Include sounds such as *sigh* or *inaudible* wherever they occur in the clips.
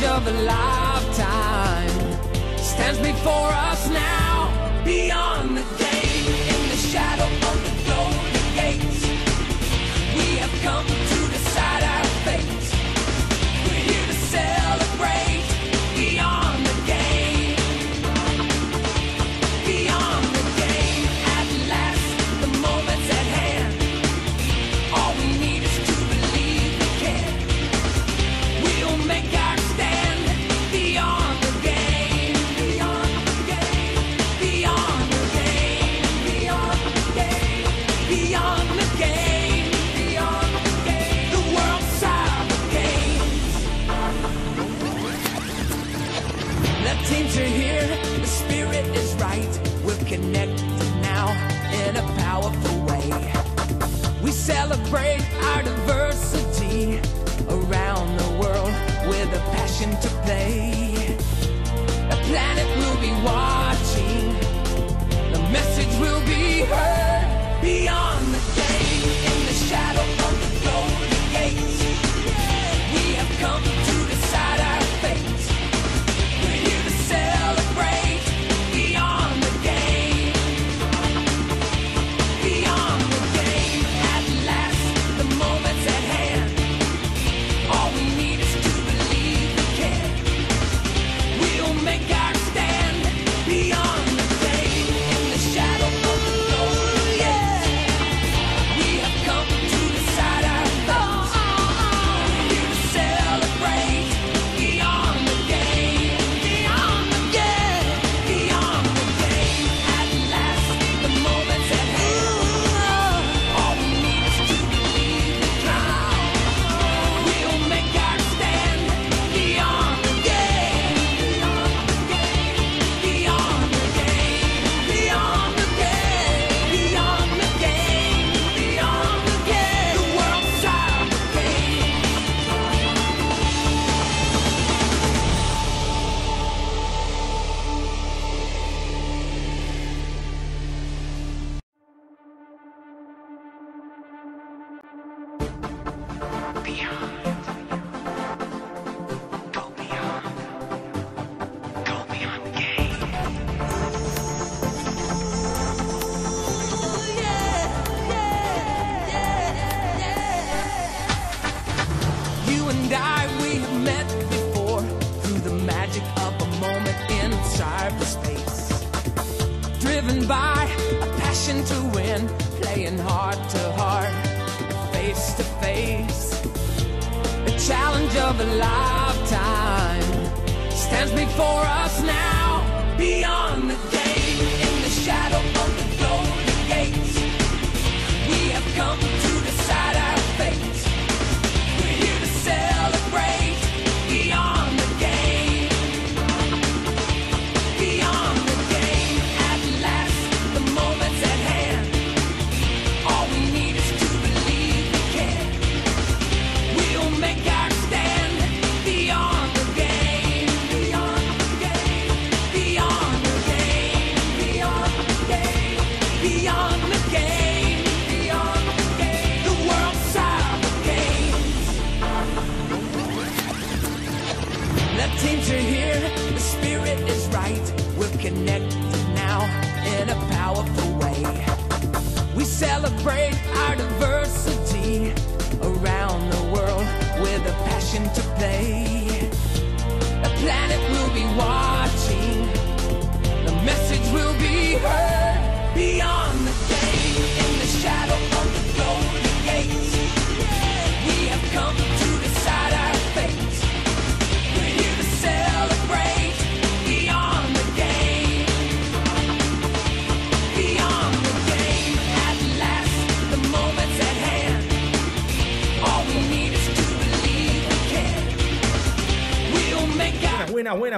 challenge of a lifetime stands before us now beyond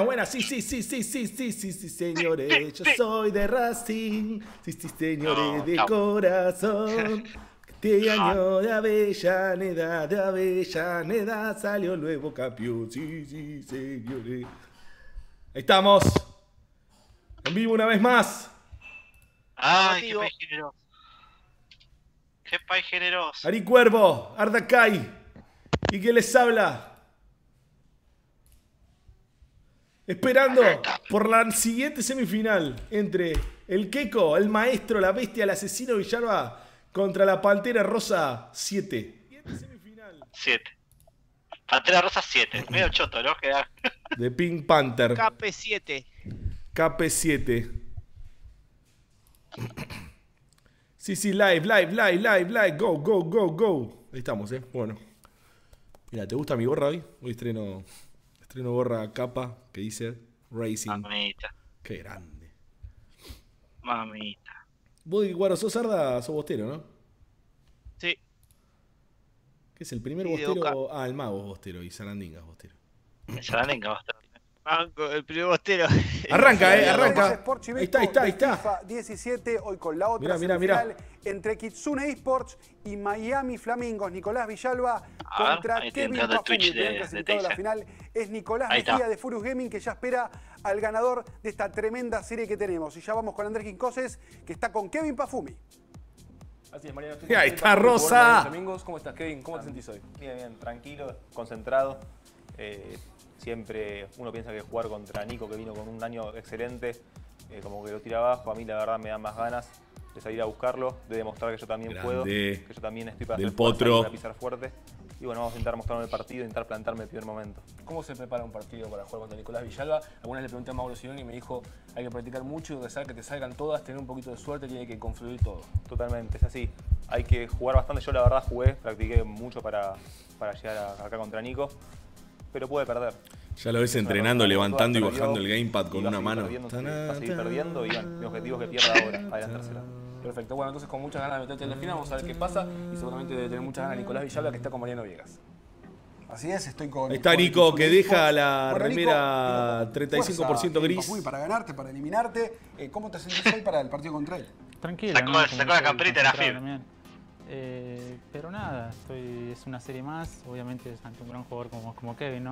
buenas, buenas. Sí, sí, sí, sí, sí, sí, sí, sí, señores. *laughs* Yo soy de Racing. Sí, sí, señores, de corazón. *laughs* Este ah. año de Avellaneda, de Avellaneda salió luego nuevo campeón. Sí, sí, señores. Ahí estamos. En vivo una vez más. Ay, qué país generoso. Qué país generoso. Ari Cuervo, Arda ¿Y quién les habla? Esperando por la siguiente semifinal entre el Keiko el maestro, la bestia, el asesino Villalba contra la Pantera Rosa 7. 7. Pantera Rosa 7. Medio choto, ¿no? De Pink Panther. KP7. KP7. Sí, sí, live, live, live, live, live. Go, go, go, go. Ahí estamos, ¿eh? Bueno. Mira, ¿te gusta mi gorra hoy? Hoy estreno Trino borra capa que dice Racing. Mamita. Qué grande. Mamita. Vos, Guaro, sos sarda, sos bostero, ¿no? Sí. ¿Qué es el primer bostero? Ah, el mago es bostero y Sarandinga es bostero. Sarandinga bostero. Banco, el primer bostero. *laughs* Arranca, eh, arranca. está, está, está. 17, hoy con la otra final entre Kitsune Esports y Miami Flamingos. Nicolás Villalba ah, contra Kevin Pafumi, el la final es Nicolás Mejía de Furious Gaming, que ya espera al ganador de esta tremenda serie que tenemos. Y ya vamos con Andrés Quincoses, que está con Kevin Pafumi. Así es, Mariano. Ahí está Rosa. ¿cómo estás, Kevin? ¿Cómo te sentís hoy? Bien, bien, tranquilo, concentrado. Eh, Siempre uno piensa que jugar contra Nico, que vino con un año excelente, eh, como que lo tira abajo. A mí la verdad me da más ganas de salir a buscarlo, de demostrar que yo también puedo, que yo también estoy para, potro. pisar fuerte. Y bueno, vamos a intentar mostrarme el partido, intentar plantarme el primer momento. ¿Cómo se prepara un partido para jugar contra Nicolás Villalba? Algunas le pregunté a Mauro Sironi y me dijo, hay que practicar mucho y que te salgan todas, tener un poquito de suerte, tiene que confluir todo. Totalmente, es así. Hay que jugar bastante. Yo la verdad jugué, practiqué mucho para, para llegar acá contra Nico pero puede perder. Ya lo ves entrenando, levantando y bajando el gamepad con una mano. Va a seguir perdiendo y mi objetivo es que pierda ahora, adelantársela. Perfecto, bueno, entonces con muchas ganas de meterte en la final, vamos a ver qué pasa y seguramente debe tener muchas ganas Nicolás Villalba que está con Mariano Viegas. Así es, estoy con. Ahí está Nico, que deja la remera 35% gris. Uy, para ganarte, para eliminarte. Eh, ¿Cómo te sentís hoy para el partido contra él? Tranquilo. Sacó, la camperita, la eh, pero nada, es una serie más, obviamente es ante un gran jugador como, Kevin, ¿no?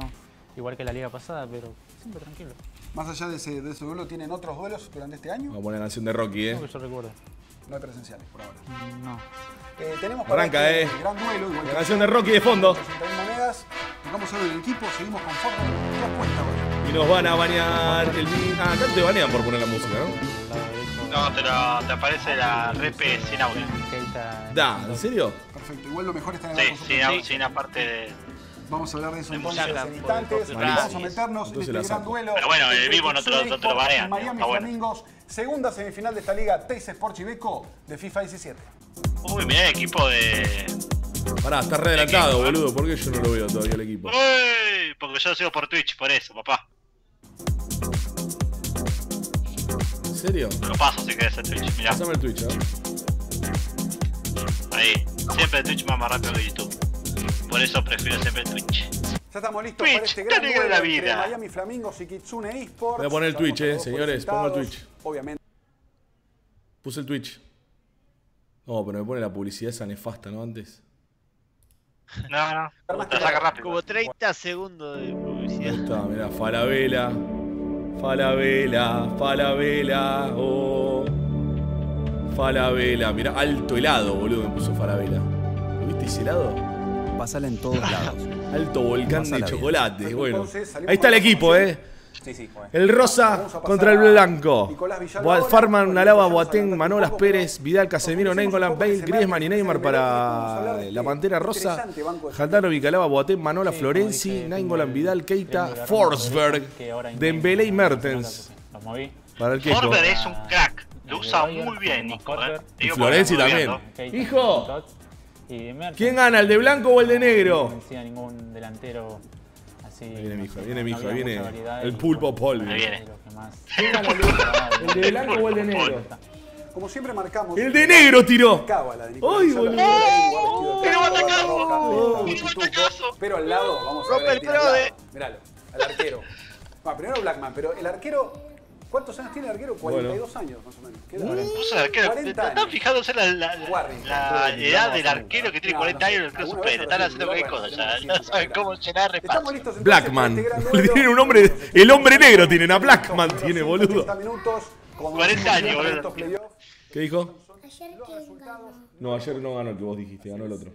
Igual que la liga pasada, pero siempre tranquilo. Más allá de ese, de duelo, ¿tienen otros duelos durante este año? a la canción de Rocky, ¿eh? No, recuerdo. No hay presenciales por ahora. No. Eh, tenemos para este eh. gran duelo. Igual la canción de Rocky de fondo. monedas, tocamos solo el equipo, seguimos con Y nos van a bañar el... Ah, acá te banean por poner la música, ¿no? No, te, te aparece la repe sin audio. Da, ¿en serio? Perfecto, igual lo mejor está en el Sí, sí, sí, una parte de. Vamos a hablar de eso en en pues, instantes. Vamos a meternos en este gran duelo. Pero bueno, el vivo no te lo, marean segunda semifinal de esta liga, Teis Sport Beco de FIFA 17. Uy, mirá el equipo de. Pará, está re adelantado, ¿eh? boludo. ¿Por qué yo no lo veo todavía el equipo? Uy, porque yo lo sigo por Twitch, por eso, papá. ¿En serio? Lo paso si querés el Twitch, mirá. Pásame el Twitch, ¿eh? Ahí, siempre Twitch más, más rápido que YouTube. Por eso prefiero siempre Twitch. Ya estamos listos Twitch, para este gran de la vida. Miami Voy a poner el Twitch, eh, señores, pongo el Twitch. Obviamente. Puse el Twitch. No, pero me pone la publicidad esa nefasta, ¿no? Antes. No, no. Como 30 segundos de publicidad. Ahí mirá, Falabella. Falabella, Falabella. Oh. Falabela, mira, alto helado, boludo, me puso ¿Lo ¿Viste ese helado? Pasala en todos ah, lados. Alto volcán de chocolate, bueno. Ahí está el equipo, eh. Sí, sí, El rosa contra el blanco. Farman, Nalaba, Boateng, Manolas Pérez, Vidal, Casemiro, Nengolan, Bale, Griezmann y Neymar para la este Pantera Rosa. Jantano, Vicalaba, Boateng, Manola, Florenzi, Nengolan, Vidal, Keita, Forsberg, Dembélé y Mertens. Para Forsberg es un crack. Lo usa muy bien, Nico. ¿eh? Y también. Hijo. ¿Quién gana, el de blanco o el de negro? No ningún delantero así. Viene mi hijo, viene mi hijo, viene el pulpo Paul. viene. *laughs* ¿El de blanco o el de negro? Como siempre marcamos. ¡El de negro tiró! ¡Ay, boludo! ¡Oh! ¡Pero batacazo! ¡Pero Pero al lado, vamos a ver. Miralo. al arquero. primero Blackman, pero el arquero ¿Cuántos años tiene el arquero? 42 años, más o menos. ¿Qué edad? ¿Están fijándose la, la, edad del arquero que tiene 40 años en el club super? Están haciendo qué cosa No saben cómo llenar repaso. Blackman. *laughs* Tienen un hombre. El hombre negro tienen. A Blackman tiene, boludo. 40 años, boludo. ¿Qué dijo? No, ayer no ganó el que vos dijiste, ganó el otro.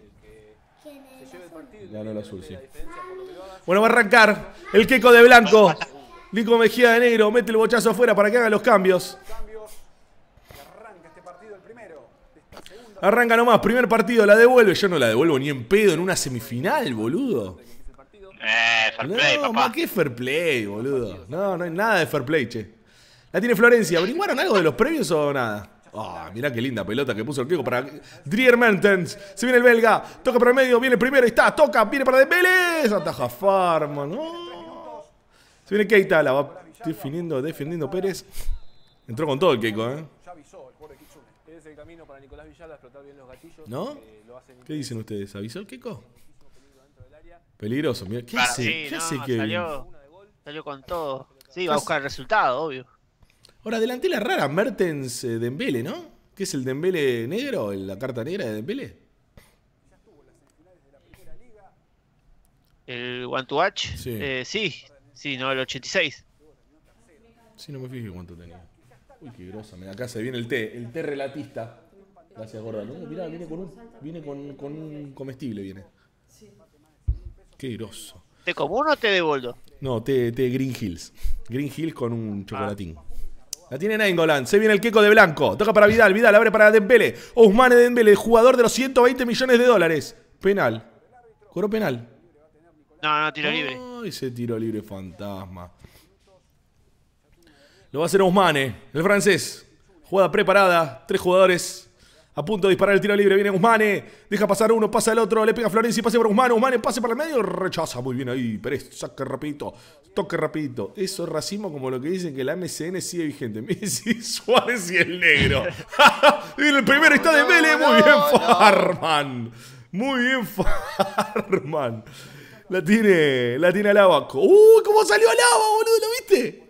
Ganó el azul, sí. Ah. Bueno, va a arrancar el queco de blanco. Nico Mejía de Negro mete el bochazo afuera para que haga los cambios. Arranca nomás, primer partido, la devuelve. Yo no la devuelvo ni en pedo en una semifinal, boludo. Eh, no, ¿Qué fair play, boludo? No, no hay nada de fair play, che. La tiene Florencia. ¿Bringuaron algo de los premios o nada? Ah, mirá qué linda pelota que puso el Kiko para Drier mountains Se viene el belga. Toca para el medio, viene el primero, está, toca, viene para Dembélé. Ataja Farman. Se viene Keita, la va definiendo, defendiendo Pérez. Entró con todo el Keiko, ¿eh? ¿No? ¿Qué dicen ustedes? ¿Avisó el Keiko? Peligroso, mira. ¿Qué hace? ¿Qué hace que... salió, salió, con todo. Sí, va a buscar resultado, obvio. Ahora, la rara, Mertens eh, Dembele, ¿no? ¿Qué es el Dembele negro? ¿La carta negra de Dembele? El One to Watch. Sí, eh, sí Sí, no, el 86. Sí, no me fijé cuánto tenía. Uy, qué grosa. me acá se viene el té, el té relatista. Gracias, gorda. mirá, viene con un, viene con, con comestible, viene. Qué groso. ¿Té común o té de boldo? No, té, té Green Hills. Green Hills con un ah. chocolatín. La tiene Nainggolan. Se viene el queco de blanco. Toca para Vidal. Vidal abre para Dembele. Ousmane Dembele, jugador de los 120 millones de dólares. Penal. Coro penal. No, no, tiro libre. Ay, ese tiro libre fantasma. Lo va a hacer Usmane el francés. Jugada preparada, tres jugadores. A punto de disparar el tiro libre, viene Usmane Deja pasar uno, pasa el otro, le pega a Florencia, pase por Guzmán. Guzmán pase para el medio, rechaza muy bien ahí. Pérez, saque rapidito, toque rapidito. Eso es racismo como lo que dicen que la MCN sigue vigente. *laughs* Messi, Suárez y el negro. *laughs* el primero está de Mele, muy bien Farman. Muy bien *laughs* Farman. La tiene, la tiene Alaba. ¡Uy, ¡Uh! cómo salió Alaba, boludo! ¿Lo viste?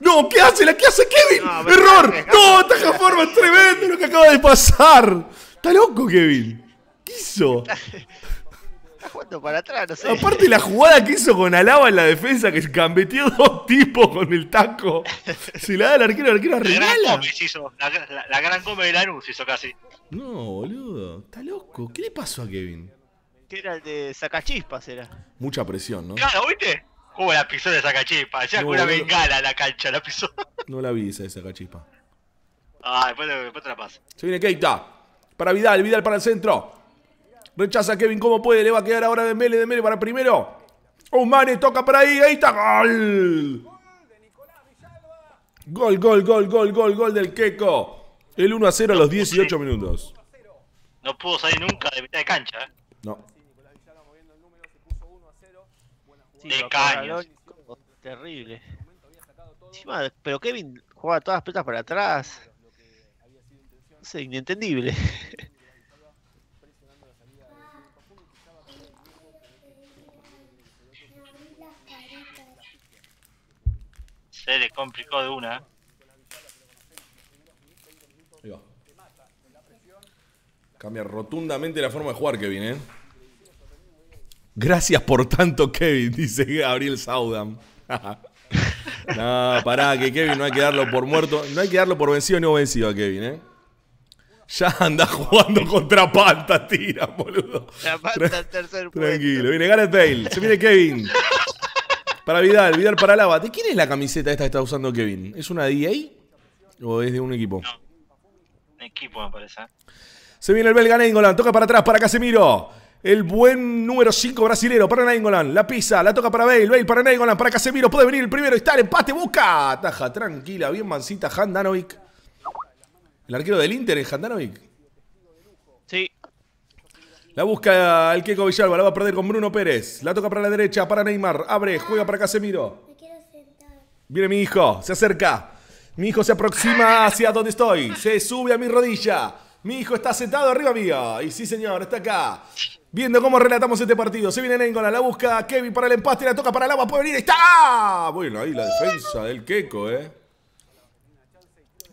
No, ¿qué hace? ¿Qué hace Kevin? ¡Error! ¡No, esta forma es tremendo lo que acaba de pasar! ¡Está loco, Kevin! ¿Qué hizo? Está jugando para atrás, no sé. Aparte la jugada que hizo con Alaba en la defensa, que cambeteó dos tipos con el taco. Si la da al arquero, el arquero regala. La gran come hizo, la, gran come de hizo casi. No, boludo. Está loco. ¿Qué le pasó a Kevin? que era el de Sacachispas, era. Mucha presión, ¿no? Claro, ¿viste? Uy, la pisó de Sacachispas, hacía no, una bengala la cancha, la pisó. *laughs* No la vi esa de Sacachispas. Ah, después, después te la Se viene Keita. Para Vidal, Vidal para el centro. Rechaza a Kevin como puede, le va a quedar ahora de Mele, de Mele para primero. Humane Mane toca para ahí, ahí está, gol. Gol, gol, gol, gol, gol, gol del keco El 1 a 0 a los 18 minutos. No pudo salir nunca de mitad de cancha, ¿eh? No. de caños. Terrible. pero Kevin jugaba todas las pelotas para atrás. No sé, inentendible. *laughs* Se le complicó de una. Cambia rotundamente la forma de jugar, Kevin, ¿eh? Gracias por tanto, Kevin, dice Gabriel Saudam. *laughs* no, pará, que Kevin no hay que darlo por muerto. No hay que darlo por vencido ni no vencido a Kevin, ¿eh? Ya anda *laughs* jugando contra Panta, tira, boludo. La Panta tercer puesto. Tranquilo, viene Gareth Bale, se viene Kevin. Para Vidal, Vidal para Lava. ¿De quién es la camiseta esta que está usando Kevin? ¿Es una DA? ¿O es de un equipo? No. Un equipo, me parece. Se viene el belga Nengolan, toca para atrás para Casemiro. El buen número 5 brasilero para Nainggolan. La pisa, la toca para Bale. Bale para Nainggolan, para Casemiro. Puede venir el primero. Está el empate. Busca. taja tranquila. Bien mancita. Handanovic. El arquero del Inter es Handanovic. Sí. La busca el que Villalba. La va a perder con Bruno Pérez. La toca para la derecha. Para Neymar. Abre. Juega para Casemiro. Me quiero Viene mi hijo. Se acerca. Mi hijo se aproxima hacia donde estoy. Se sube a mi rodilla. Mi hijo está sentado arriba mío. Y sí, señor. Está acá. Viendo cómo relatamos este partido. Se viene Nengola, la busca Kevin para el empate, la toca para el agua. puede venir, está. Bueno, ahí la defensa del Queco, ¿eh?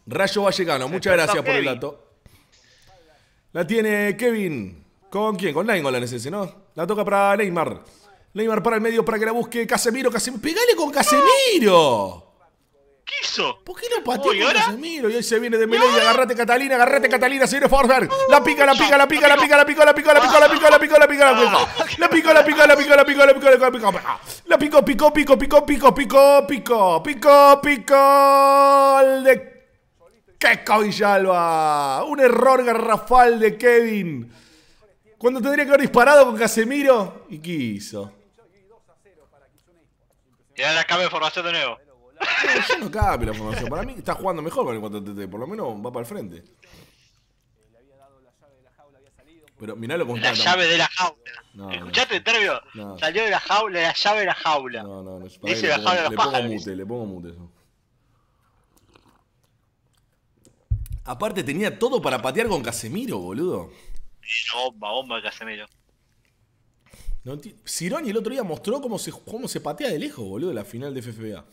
Rayo Vallecano, muchas gracias por el dato. La tiene Kevin. ¿Con quién? Con la es ese, ¿no? La toca para Neymar. Neymar para el medio para que la busque Casemiro. Casemiro. ¡Pegale con Casemiro! ¿Qué hizo? ¿Por qué no pateó Casemiro? Y hoy se viene de Melilla. agarrate Catalina, agarrate Catalina, se viene La pica, la pica, la pica, la pica, la pica, la pica, la pica, la pica, la pica, la pica, la pica. La pica, la pica, la pica, la pica, la pica, la pica, la pico, pico, pico, pico, pico, pico, pico, pico, pico, pico, la la Un error garrafal de Kevin. Cuando tendría que haber disparado con Casemiro. ¿Y qué hizo? Y ahora la de formación de nuevo. Yo no cabe la formación. Para mí está jugando mejor con el 4 tt Por lo menos va para el frente. Pero mirá lo La llave de la jaula. No, ¿Escuchaste, Terbio? Salió de la jaula, la llave de la jaula. No, no, no. Le pongo mute, le pongo mute eso. Aparte tenía todo para patear con Casemiro, boludo. Bomba, bomba Casemiro. No Cironi el otro día mostró cómo se, cómo se patea de lejos, boludo, la final de FFBA.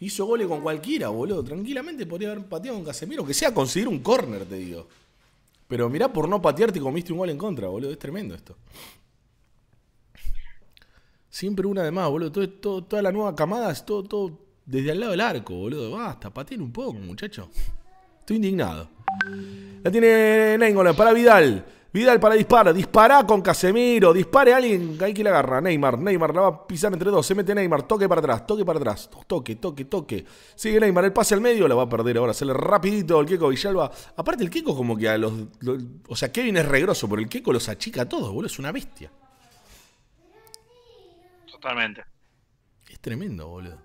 Hizo goles con cualquiera, boludo. Tranquilamente podría haber pateado con Casemiro, que sea conseguir un córner, te digo. Pero mirá, por no patearte comiste un gol en contra, boludo. Es tremendo esto. Siempre una de más, boludo. toda la nueva camada es todo, todo desde al lado del arco, boludo. Basta, pateen un poco, muchacho. Estoy indignado. La tiene Nengola para Vidal. Vidal para disparar. Dispara con Casemiro. Dispare alguien. Hay que la agarra. Neymar. Neymar la va a pisar entre dos. Se mete Neymar. Toque para atrás. Toque para atrás. Toque, toque, toque. Sigue Neymar. El pase al medio. La va a perder ahora. Sale rapidito el Keko Villalba. Aparte el Keko como que a los, o sea, Kevin es regroso. Pero el Keko los achica a todos, boludo. Es una bestia. Totalmente. Es tremendo, boludo.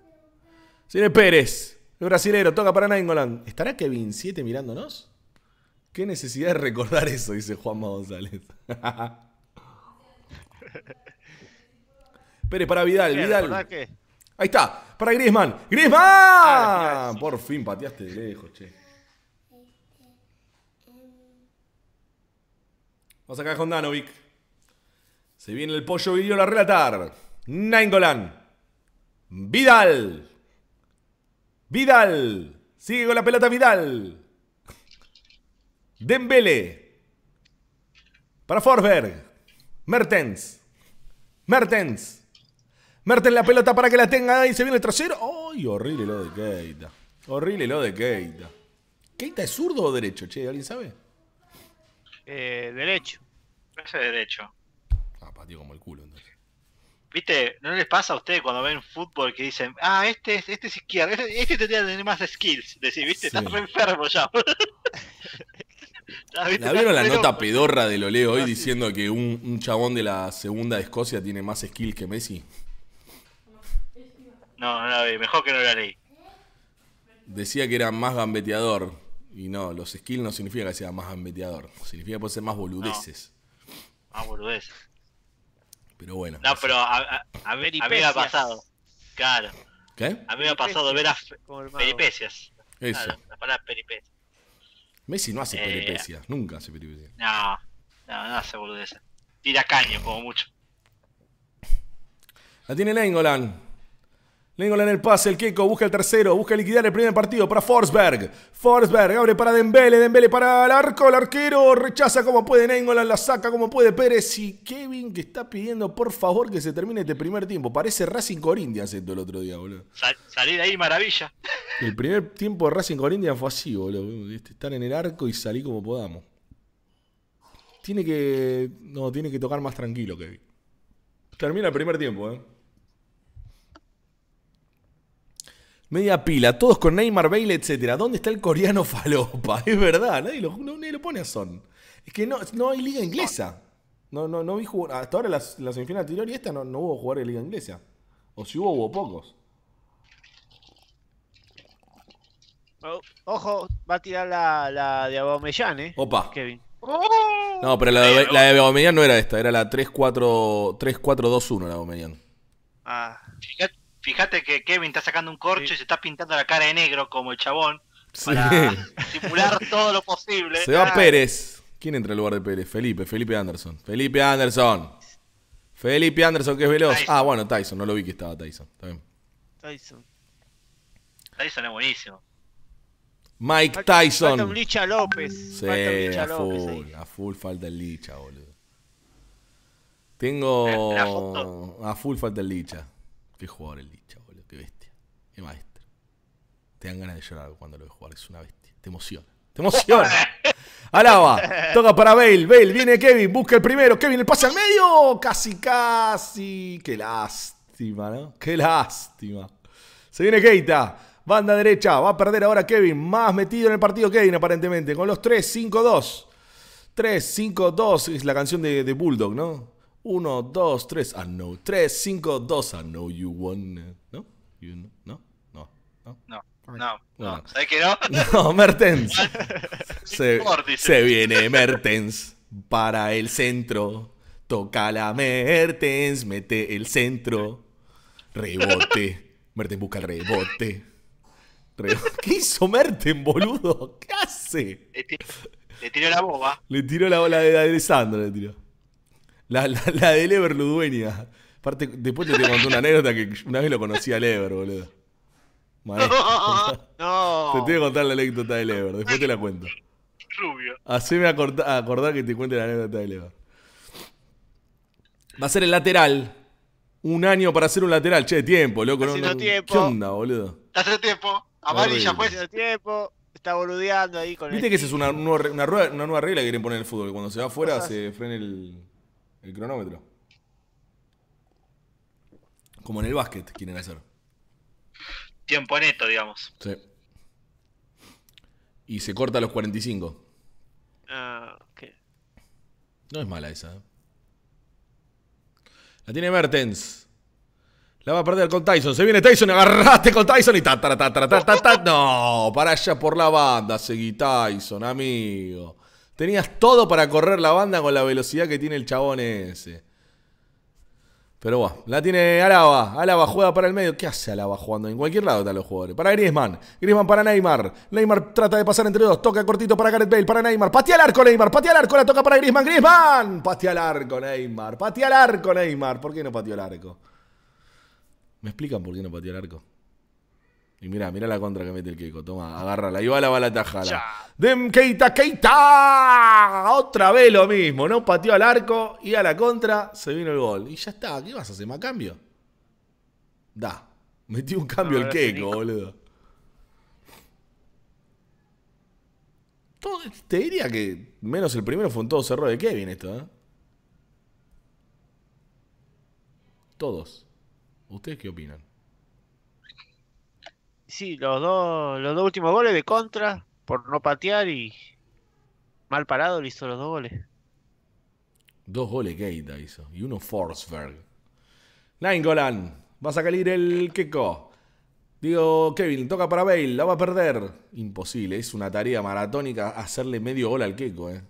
Sigue Pérez. El brasilero. Toca para Nainggolan. ¿Estará Kevin 7 mirándonos? Qué necesidad de recordar eso, dice Juanma González. *laughs* Pérez para Vidal, Vidal. Ahí está, para ah, Griezmann. ¡Griezmann! Por fin pateaste de lejos, che. Vamos acá con Danovic. Se viene el pollo video a relatar. Naingolan. Vidal. Vidal. Sigue con la pelota Vidal. Dembele. Para Forberg. Mertens. Mertens. Mertens la pelota para que la tenga. Ahí se viene el trasero. ¡Ay, horrible lo de Keita! Horrible lo de Keita. ¿Keita es zurdo o derecho, che? ¿Alguien sabe? Eh, derecho. es derecho. Ah, patio como el culo entonces. Viste, ¿no les pasa a ustedes cuando ven fútbol que dicen, ah, este, este es izquierdo, este, este, tendría que tener más skills? Decís, viste, está re enfermo ya. *laughs* Ah, ¿La vieron la nota pedorra de leo hoy ah, diciendo que un, chabón de la segunda de Escocia tiene más skill que Messi? No, no la vi, mejor que no la leí. Decía que era más gambeteador. Y no, los skills no significa que sea más gambeteador. Significa que puede ser más boludeces. Más boludeces. Pero bueno. No, pero a, ver y mí ha pasado. Claro. ¿Qué? A mí me ha pasado ver a peripecias. Eso. la palabra peripecias. Messi no hace eh, peripecias, nunca hace peripecias. No, no, no hace boludeces. Tira caño, como mucho. La tiene Lengolan. Lengola en el pase, el Keiko busca el tercero, busca liquidar el primer partido para Forsberg. Forsberg abre para Dembele, Dembele para el arco, el arquero rechaza como puede engolan, la saca como puede Pérez y Kevin que está pidiendo por favor que se termine este primer tiempo. Parece Racing Corinthians esto el otro día, boludo. salir ahí, maravilla. El primer tiempo de Racing Corinthians fue así, boludo. Este, estar en el arco y salir como podamos. Tiene que. No, tiene que tocar más tranquilo, Kevin. Termina el primer tiempo, eh. Media pila, todos con Neymar, Bale, etc. ¿Dónde está el coreano *laughs* falopa? Es verdad, nadie lo, pone a Son. Es que no, no hay liga inglesa. No, no, no vi jugar. Hasta ahora las, la semifinal anterior y esta no, no hubo jugar de liga inglesa. O si hubo, hubo pocos. Oh, ojo, va a tirar la, la de Abomellán, eh. Opa. No, pero la de, la de Abomellán no era esta, era la 3-4-2-1 la de Abomellán. Ah. Fíjate que Kevin está sacando un corcho y se está pintando la cara de negro como el chabón. Para *laughs* simular todo lo posible. Se va Pérez. ¿Quién entra en lugar de Pérez? Felipe, Felipe Anderson. Felipe Anderson. Felipe Anderson, que es veloz. Ah, bueno, Tyson. No lo vi que estaba Tyson. Tyson. Tyson es buenísimo. Mike Tyson. Falta un Licha López. Sí, a full, a full falta el Licha, boludo. Tengo. A full falta el Licha. Qué jugador el dicha, boludo. Qué bestia. Qué maestro. Te dan ganas de llorar cuando lo ves jugar. Es una bestia. Te emociona. Te emociona. *laughs* Alaba. Toca para Bale. Bale. Viene Kevin. Busca el primero. Kevin. El pase al medio. Casi, casi. Qué lástima, ¿no? Qué lástima. Se viene Keita. Banda derecha. Va a perder ahora Kevin. Más metido en el partido Kevin, aparentemente. Con los 3-5-2. 3-5-2 es la canción de Bulldog, ¿no? 1, 2, 3, I know 3, 5, 2, I know you won. ¿No? You know, ¿No? No. No. No. No, no. ¿Sabes que no? *laughs* No, Mertens. *laughs* se, se viene Mertens para el centro. Toca la Mertens, mete el centro. Rebote. *laughs* Mertens busca el rebote. rebote. ¿Qué hizo Mertens, boludo? ¿Qué hace? Le tiró, le tiró la boba. Le tiró la bola de Alessandro, le tiró. La, la, la de Lever Ludueña. después te, te conté una anécdota que una vez lo conocí a Lever, boludo. *laughs* No, Te tengo que contar la anécdota de Lever, después te la cuento. Rubio. Haceme me acordar que te cuente la anécdota de Lever. Va a ser el lateral. Un año para hacer un lateral. Che, de tiempo, loco. no, tiempo. ¿Qué onda, boludo? Hace tiempo. Amarilla fue pues. haciendo tiempo. Está boludeando ahí con el... ¿Viste que esa es una, una, nueva regla que quieren poner en el fútbol? cuando se va afuera se frena el el cronómetro. Como en el básquet quieren hacer. Tiempo neto, digamos. Sí. Y se corta a los 45. Ah, ok. No es mala esa. ¿eh? La tiene Mertens. La va a perder con Tyson. Se viene Tyson, agarraste con Tyson y ta, ta, ta, ta, ta, ta, ta. No, para allá por la banda, seguí Tyson, amigo. Tenías todo para correr la banda con la velocidad que tiene el chabón ese. Pero bueno, la tiene Alaba. Alaba juega para el medio. ¿Qué hace Alaba jugando? En cualquier lado están los jugadores. Para Griezmann. Griezmann para Neymar. Neymar trata de pasar entre dos. Toca cortito para Gareth Bale. Para Neymar. Patea al arco Neymar. Patea al arco. La toca para Griezmann. Griezmann. Patea al arco Neymar. Patea al arco Neymar. ¿Por qué no pateó el arco? ¿Me explican por qué no pateó el arco? Y mira, mira la contra que mete el Keiko. Toma, agárrala. Y va la bala tajala. Dem Keita, Keita. Otra vez lo mismo. No pateó al arco y a la contra se vino el gol. Y ya está. ¿Qué vas a hacer? ¿Más cambio? Da. Metió un cambio el Keiko, boludo. te diría que menos el primero fue un todo cerro de Kevin esto, ¿eh? Todos. ¿Ustedes qué opinan? sí, los dos, los dos últimos goles de contra por no patear y mal parado le hizo los dos goles. Dos goles Keita hizo y uno Forsberg. Golan, va a salir el Keko. Digo, Kevin, toca para Bale, la va a perder. Imposible, es una tarea maratónica hacerle medio gol al Keko, eh.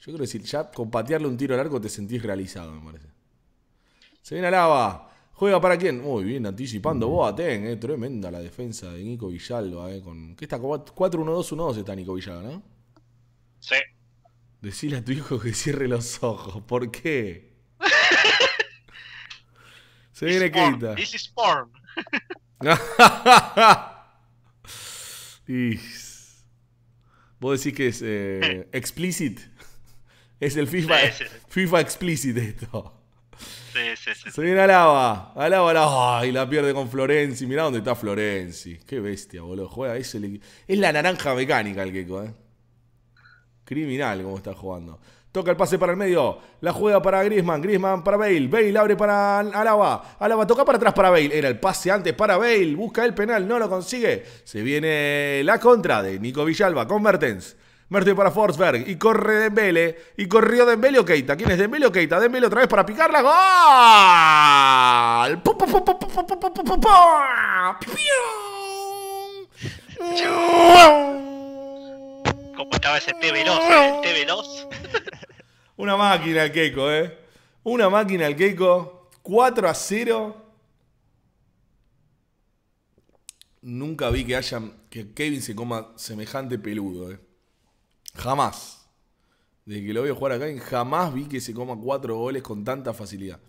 Yo creo que si ya con patearle un tiro largo te sentís realizado, me parece. Se viene Alaba. Lava. ¿Juega para quién? Muy bien, anticipando Boateng, eh, tremenda la defensa de Nico Villalba. Eh, con, ¿Qué está? 4-1-2-1-2 está Nico Villalba, ¿no? Sí. Decile a tu hijo que cierre los ojos. ¿Por qué? *laughs* Se viene Keita. This is porn. *laughs* Vos decís que es eh, explicit. Es el FIFA, FIFA explicit esto. Se viene Alaba. Alaba, Alaba. Y la pierde con Florenzi. Mirá dónde está Florenzi. Qué bestia, boludo. Juega. Es, es la naranja mecánica el queco ¿eh? Criminal como está jugando. Toca el pase para el medio. La juega para Griezmann. Griezmann para Bale. Bale abre para Alaba. Alaba toca para atrás para Bale. Era el pase antes para Bale. Busca el penal. No lo consigue. Se viene la contra de Nico Villalba con Mertens. Mertens para Forsberg. Y corre Dembele. Y corrió Dembele o Keita. ¿Quién es Dembele o Keita? Dembele otra vez para picarla. ¡Gol! ¡Pum, cómo estaba ese té veloz? ¿eh? veloz. *laughs* Una máquina el Keiko, ¿eh? Una máquina el Keiko. 4 a 0. Nunca vi que haya que Kevin se coma semejante peludo, ¿eh? Jamás. Desde que lo veo jugar acá, jamás vi que se coma cuatro goles con tanta facilidad.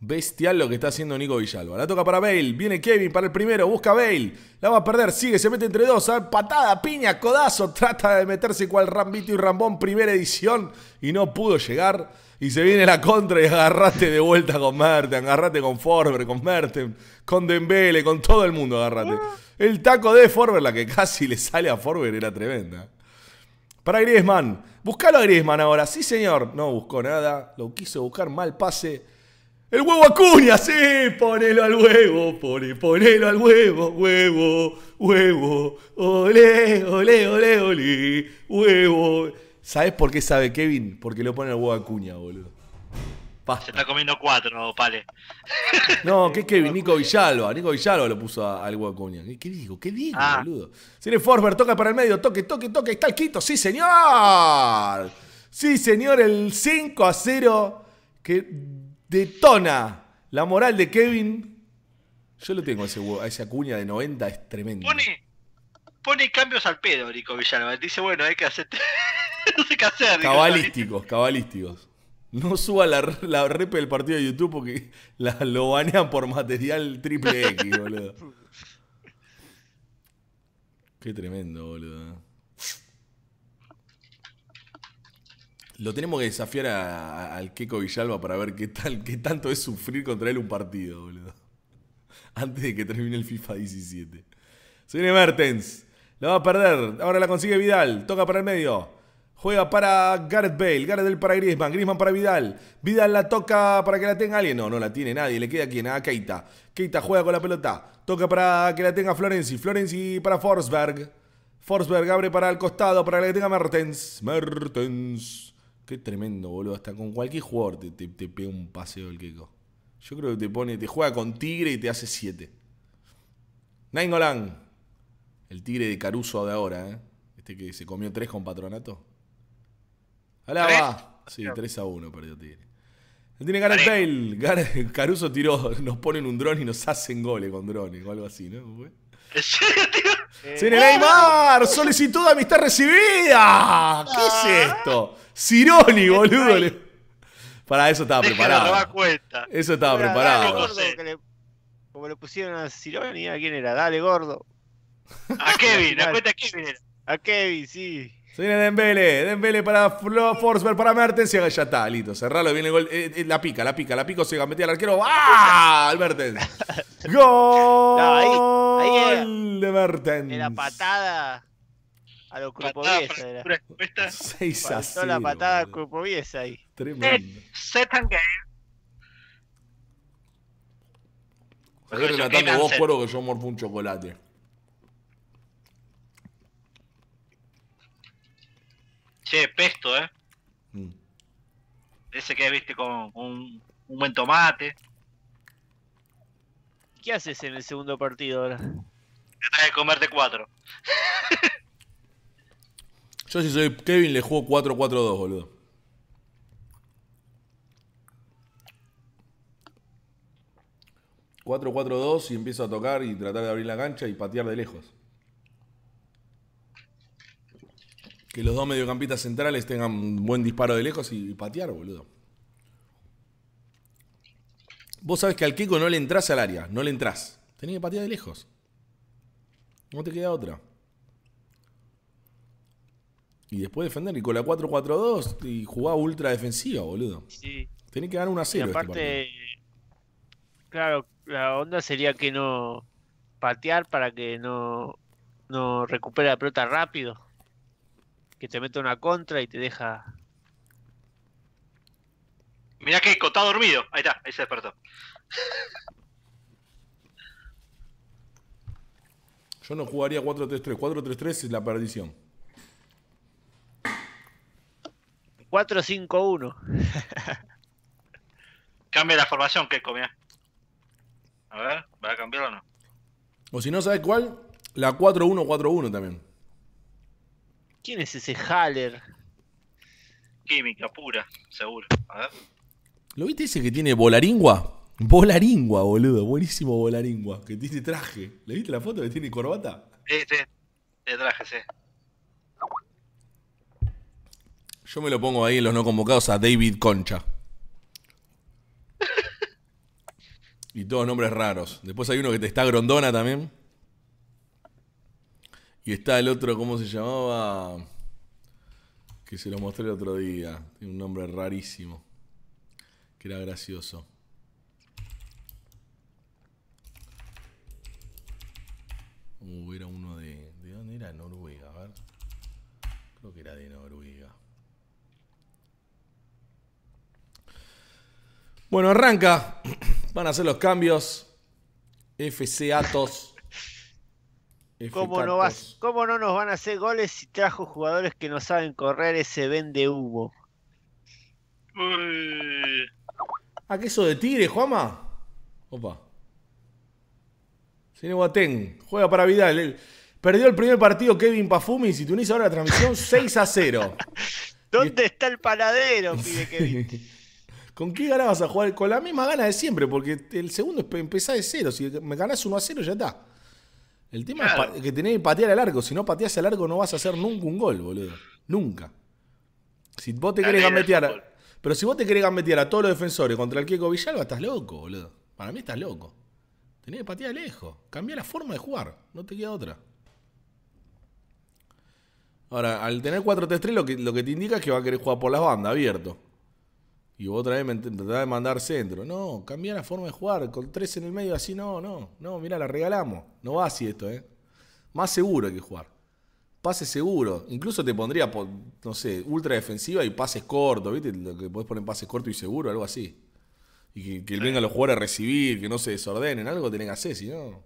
Bestial lo que está haciendo Nico Villalba. La toca para Bale. Viene Kevin para el primero. Busca Bale. La va a perder. Sigue. Se mete entre dos. Patada, piña, codazo. Trata de meterse cual Rambito y Rambón. Primera edición. Y no pudo llegar y se viene la contra y agarrate de vuelta con Merten, agarrate con Forber, con Merten, con Dembele, con todo el mundo agarrate. Ah. El taco de Forber, la que casi le sale a Forber, era tremenda. Para Griezmann, buscalo a Griezmann ahora, sí señor. No buscó nada, lo quiso buscar mal pase. El huevo Acuña, sí, ponelo al huevo, ponelo al huevo, huevo, huevo, ole, ole, ole, ole, huevo. ¿Sabes por qué sabe Kevin? Porque lo pone el huevo boludo. Se está comiendo cuatro, pale. *laughs* No, que Kevin? Nico Villalba. Nico Villalba lo puso al huevo ¿Qué digo? ¿Qué digo, ah. boludo? Tiene Forber, toca para el medio, toque, toque, toque. Está el Quito, sí, señor. Sí, señor, el 5 a 0 que detona la moral de Kevin. Yo lo tengo a ese, a acuña de 90, es tremendo pone cambios al pedo, Nico Villalba. Dice, bueno, hay que hacer. *laughs* no sé qué hacer. Cabalísticos, cabalísticos. No suba la, la rep del partido de YouTube porque la, lo banean por material triple X, *laughs* boludo. Qué tremendo, boludo. Lo tenemos que desafiar al Keco Villalba para ver qué, tal, qué tanto es sufrir contra él un partido, boludo. Antes de que termine el FIFA 17. Soy Mertens. La va a perder. Ahora la consigue Vidal. Toca para el medio. Juega para Gareth Bale. Gareth Bale para Griezmann. Griezmann para Vidal. Vidal la toca para que la tenga alguien. No, no la tiene nadie. Le queda quien, quién? A Keita. Keita juega con la pelota. Toca para que la tenga Florenzi. Florenzi para Forsberg. Forsberg abre para el costado para que la tenga Mertens. Mertens. Qué tremendo, boludo. Hasta con cualquier jugador te, te, pega un paseo el Keiko Yo creo que te pone, te juega con Tigre y te hace 7. Golan. El tigre de Caruso de ahora, ¿eh? Este que se comió tres con patronato. va! Sí, 3 a 1 perdió Tigre. Él tiene Gareth Bale. *laughs* Caruso tiró, nos ponen un dron y nos hacen goles con drones o algo así, ¿no? ¿En eh, Mar! ¡Solicitud de amistad recibida! ¿Qué es ah. esto? Cironi, boludo. Para eso estaba preparado. Eso estaba preparado. Como le pusieron a Cironi, ¿a quién era? Dale, gordo. *laughs* A Kevin, la cuenta Kevin A Kevin, sí. Se viene Dembele, Dembele para Flo, Forsberg para Mertens, y ya está, listo, cerralo, viene el gol, eh, eh, la pica, la pica, la pica, Ciega, metía al arquero, ¡ah! Al Mertens. *laughs* ¡Gol! No, ahí, ahí era. de Mertens. En la patada a los Grupo era. 6 a 0, la patada al Grupo Krupovies ahí. Tremendo. Set and game. Ayer relatando vos, cuero, que yo morfo un chocolate. Che, pesto, ¿eh? Mm. Ese que viste con, un, buen tomate. ¿Qué haces en el segundo partido ahora? Tratás de comerte cuatro. *laughs* Yo si soy Kevin le juego 4-4-2, boludo. ...4-4-2 y empiezo a tocar y tratar de abrir la cancha y patear de lejos. que los dos mediocampistas centrales tengan buen disparo de lejos y, patear, boludo. Vos sabés que al Keiko no le entras al área, no le entras. Tenés que patear de lejos. No te queda otra. Y después defender. Y con la 4-4-2 y jugar ultra defensiva, boludo. Sí. Tenés que dar una 0. aparte, claro, la onda sería que no patear para que no, no recupere la pelota rápido que te mete una contra y te deja. Mirá que está dormido. Ahí está, ahí se despertó. Yo no jugaría 4-3-3. 4-3-3 es la perdición. 4-5-1. *laughs* Cambia la formación, que comía. A ver, ¿va a cambiar o no? O si no, ¿sabes cuál? La 4-1-4-1 también. ¿Quién es ese Haller? Química pura, seguro. A ver. ¿Lo viste ese que tiene volaringua? Volaringua, boludo. Buenísimo volaringua. Que tiene traje. ¿Le viste la foto que tiene corbata? Sí, sí. De traje, sí. Yo me lo pongo ahí en los no convocados a David Concha. *laughs* y todos nombres raros. Después hay uno que te está Grondona también. Y está el otro, ¿cómo se llamaba? Que se lo mostré el otro día. Tiene un nombre rarísimo. Que era gracioso. Uh, era uno de. ¿De dónde era? Noruega, a ver. Creo que era de Noruega. Bueno, arranca. Van a hacer los cambios. FC Atos. ¿Cómo no, vas, ¿Cómo no nos van a hacer goles si trajo jugadores que no saben correr ese vende humo? Ah, ¿qué ¿A eso de tigre, Juama? Opa. Cine Juega para Vidal. perdió el primer partido Kevin Pafumi. Si unís ahora la transmisión, 6 *laughs* a 0. ¿Dónde está el panadero, pide Kevin? *laughs* ¿Con qué ganas vas a jugar? Con la misma gana de siempre, porque el segundo empezás de cero. Si me ganás 1 a 0, ya está. El tema es que tenés que patear al arco. Si no pateas al arco, no vas a hacer nunca un gol, boludo. Nunca. Si vos te querés gambetear. Pero si vos te querés gambetear a todos los defensores contra el Kiko Villalba, estás loco, boludo. Para mí estás loco. Tenés que patear lejos. Cambia la forma de jugar. No te queda otra. Ahora, al tener 4-3-3, lo que, lo que te indica es que va a querer jugar por las bandas, abierto y vos otra vez me tratás de mandar centro. No, cambiar la forma de jugar, con tres en el medio así, no, no, no, mira, la regalamos. No va así esto, ¿eh? Más seguro hay que jugar. Pase seguro. Incluso te pondría, no sé, ultra defensiva y pases cortos, ¿viste? Lo que podés poner pases cortos y seguro, algo así. Y que, venga vengan los jugadores a recibir, que no se desordenen, algo tenés que hacer, si no.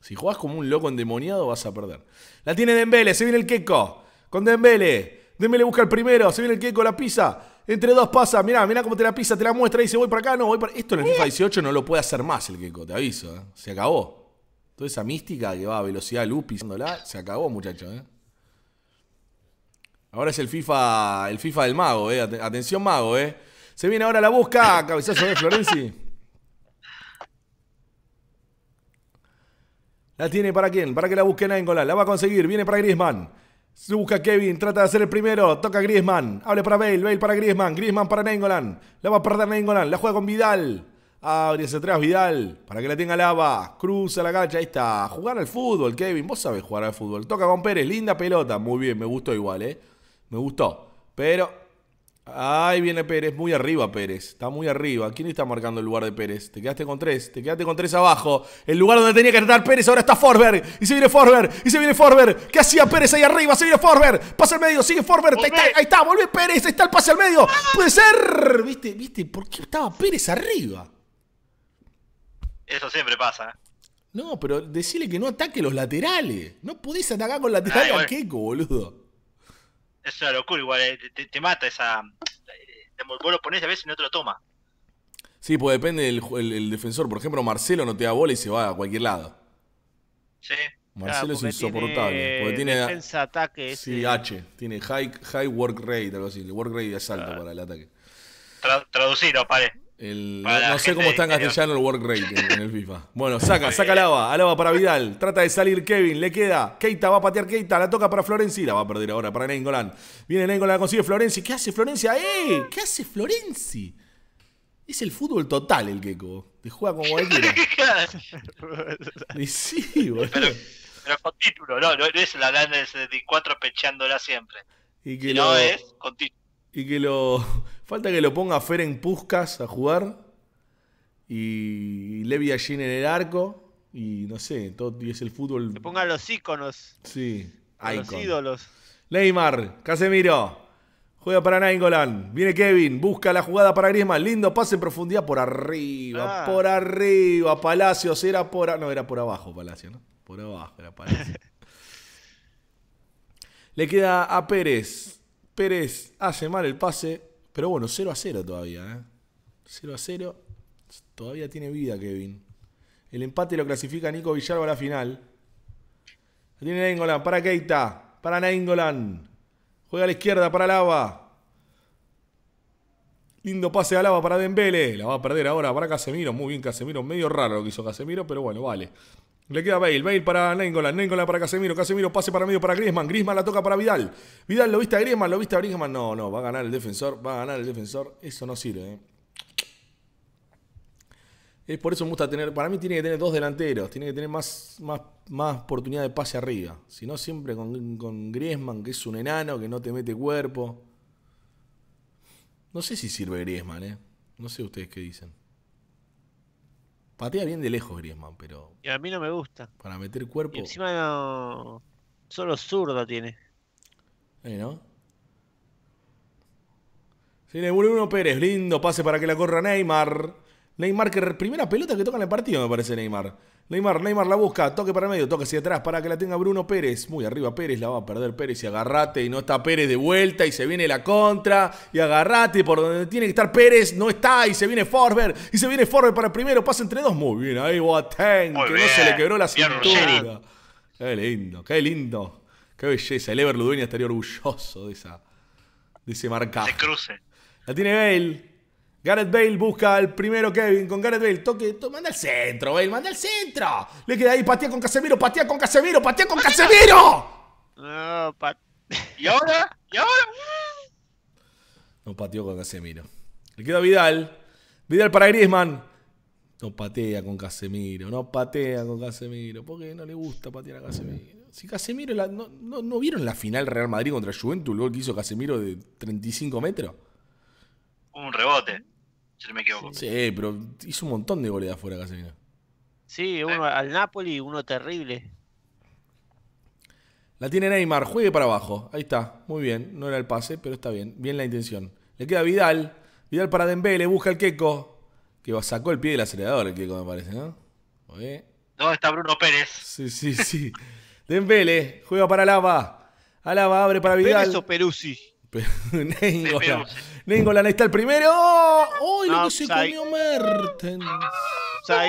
Si jugás como un loco endemoniado, vas a perder. La tiene Dembele, se viene el queco. Con Dembele. Dembele busca el primero, se viene el Queco, la pisa. Entre dos pasa, mirá, mirá cómo te la pisa, te la muestra y dice, voy para acá, no, voy para... Esto en el eh. FIFA 18 no lo puede hacer más el queco te aviso, ¿eh? Se acabó. Toda esa mística que va a velocidad lupi, se acabó, muchacho. ¿eh? Ahora es el FIFA, el FIFA del mago, ¿eh? Atención mago, ¿eh? Se viene ahora la busca, cabezazo de Florenzi. La tiene para quién, para que la busquen a La va a conseguir, viene para Griezmann. Se busca Kevin, trata de hacer el primero, toca Griezmann, Hable para Bale, Bale para Griezmann, Griezmann para Nengolan, la va a perder Nengolan, la juega con Vidal, abre hacia atrás Vidal, para que la tenga Lava, cruza la gacha. ahí está, jugar al fútbol Kevin, vos sabés jugar al fútbol, toca con Pérez, linda pelota, muy bien, me gustó igual, eh, me gustó, pero Ahí viene Pérez, muy arriba Pérez, está muy arriba. ¿Quién está marcando el lugar de Pérez? Te quedaste con tres, te quedaste con tres abajo. El lugar donde tenía que estar Pérez, ahora está Forber. Y se viene Forber, y se viene Forber. ¿Qué hacía Pérez ahí arriba? Se viene Forber, pasa al medio, sigue Forber. Ahí está, ahí vuelve Pérez, ahí está el pase al medio. Puede ser, viste, viste, ¿por qué estaba Pérez arriba? Eso siempre pasa. ¿eh? No, pero decirle que no ataque los laterales. No podés atacar con laterales ¿Qué boludo. Es una locura, igual, eh, te, mata esa. Eh, vos lo ponés a veces y no te lo toma. Sí, pues depende del el, el defensor. Por ejemplo, Marcelo no te da bola y se va a cualquier lado. Sí. Marcelo es ah, insoportable. porque tiene defensa, ataque. Sí, H. Tiene high, high work rate, algo así. El work rate es alto ah. para el ataque. traducirlo traducir, no sé cómo está en castellano el work rate en, el FIFA. Bueno, saca, saca agua, Alaba para Vidal. Trata de salir Kevin. Le queda. Keita va a patear Keita. La toca para Florencia Y La va a perder ahora para Nengolan. Viene Nengolan, consigue Florencia ¿Qué hace Florencia? ¡Eh! ¿Qué hace Florencia? Es el fútbol total el Keco. Te juega como cualquiera. *laughs* y sí, Pero, pero, con título, no, no es la grande del 74 pechándola siempre. Y que no es con título. Y que lo. *laughs* Falta que lo ponga Fer en Puscas a jugar. Y Levi allí en el arco. Y no sé, todo y es el fútbol. Que ponga los íconos. Sí, los ídolos. Neymar, Casemiro. Juega para Nainggolan. Viene Kevin. Busca la jugada para Griezmann. Lindo pase en profundidad por arriba. Ah. Por arriba. Palacios era por. No, era por abajo Palacios, ¿no? Por abajo era Palacios. *laughs* Le queda a Pérez. Pérez hace mal el pase, pero bueno, 0 a 0 todavía. 0 ¿eh? a 0. Todavía tiene vida Kevin. El empate lo clasifica Nico Villalba a la final. La tiene Naingolan para Keita. Para Naingolan. Juega a la izquierda para Lava. Lindo pase a Lava para Dembele. La va a perder ahora para Casemiro. Muy bien Casemiro. Medio raro lo que hizo Casemiro, pero bueno, vale. Le queda Bale, Bale para Nengola, Nengola para Casemiro, Casemiro pase para medio para Griezmann, Griezmann la toca para Vidal. Vidal lo viste a Griezmann, lo viste a Griezmann, no, no, va a ganar el defensor, va a ganar el defensor, eso no sirve. ¿eh? Es por eso me gusta tener, para mí tiene que tener dos delanteros, tiene que tener más, más, más oportunidad de pase arriba. Si no, siempre con, con Griezmann, que es un enano, que no te mete cuerpo. No sé si sirve Griezmann, ¿eh? No sé ustedes qué dicen. Patea bien de lejos Griezmann, pero. Y a mí no me gusta. Para meter cuerpo. Y encima Solo zurda tiene. Eh, ¿no? Se le vuelve uno Pérez. Lindo pase para que la corra Neymar. Neymar que primera pelota que toca en el partido, me parece Neymar. Neymar, Neymar la busca, toque para medio, Toca hacia atrás para que la tenga Bruno Pérez. Muy arriba Pérez, la va a perder Pérez y agarrate y no está Pérez de vuelta y se viene la contra y agarrate por donde tiene que estar Pérez, no está y se viene Forber y se viene Forber para el primero, pasa entre dos. Muy bien, ahí Boateng, que no se le quebró la cintura. Qué lindo, qué lindo. Qué belleza, el Ever Ludueña estaría orgulloso de esa de ese marcado Se cruce. La tiene Bale. Gareth Bale busca al primero Kevin con Gareth Bale. Toque, manda al centro, Bale, manda al centro. Le queda ahí, patea con Casemiro, patea con Casemiro, patea con Casemiro. No, ¿Y ahora? ¿Y ahora? No pateó con Casemiro. Le queda Vidal. Vidal para Griezmann. No patea con Casemiro, no patea con Casemiro. ¿Por qué no le gusta patear a Casemiro. Si Casemiro, no, vieron la final Real Madrid contra Juventus, el gol que hizo Casemiro de 35 metros? Un rebote se me Sí, pero hizo un montón de goles afuera Casemiro. Sí, uno eh. al Napoli, uno terrible. La tiene Neymar, juegue para abajo. Ahí está, muy bien. No era el pase, pero está bien. Bien la intención. Le queda Vidal. Vidal para Dembele, busca el Queco. Que sacó el pie del acelerador el Queco, me parece, ¿no? ¿Dónde está Bruno Pérez. Sí, sí, sí. Dembele, juega para Lava. Alaba abre para Vidal. ¿Pérez *laughs* Lingolan, ahí está el primero. ¡Uy, ¡Oh! lo que se comió Mertens! Sai.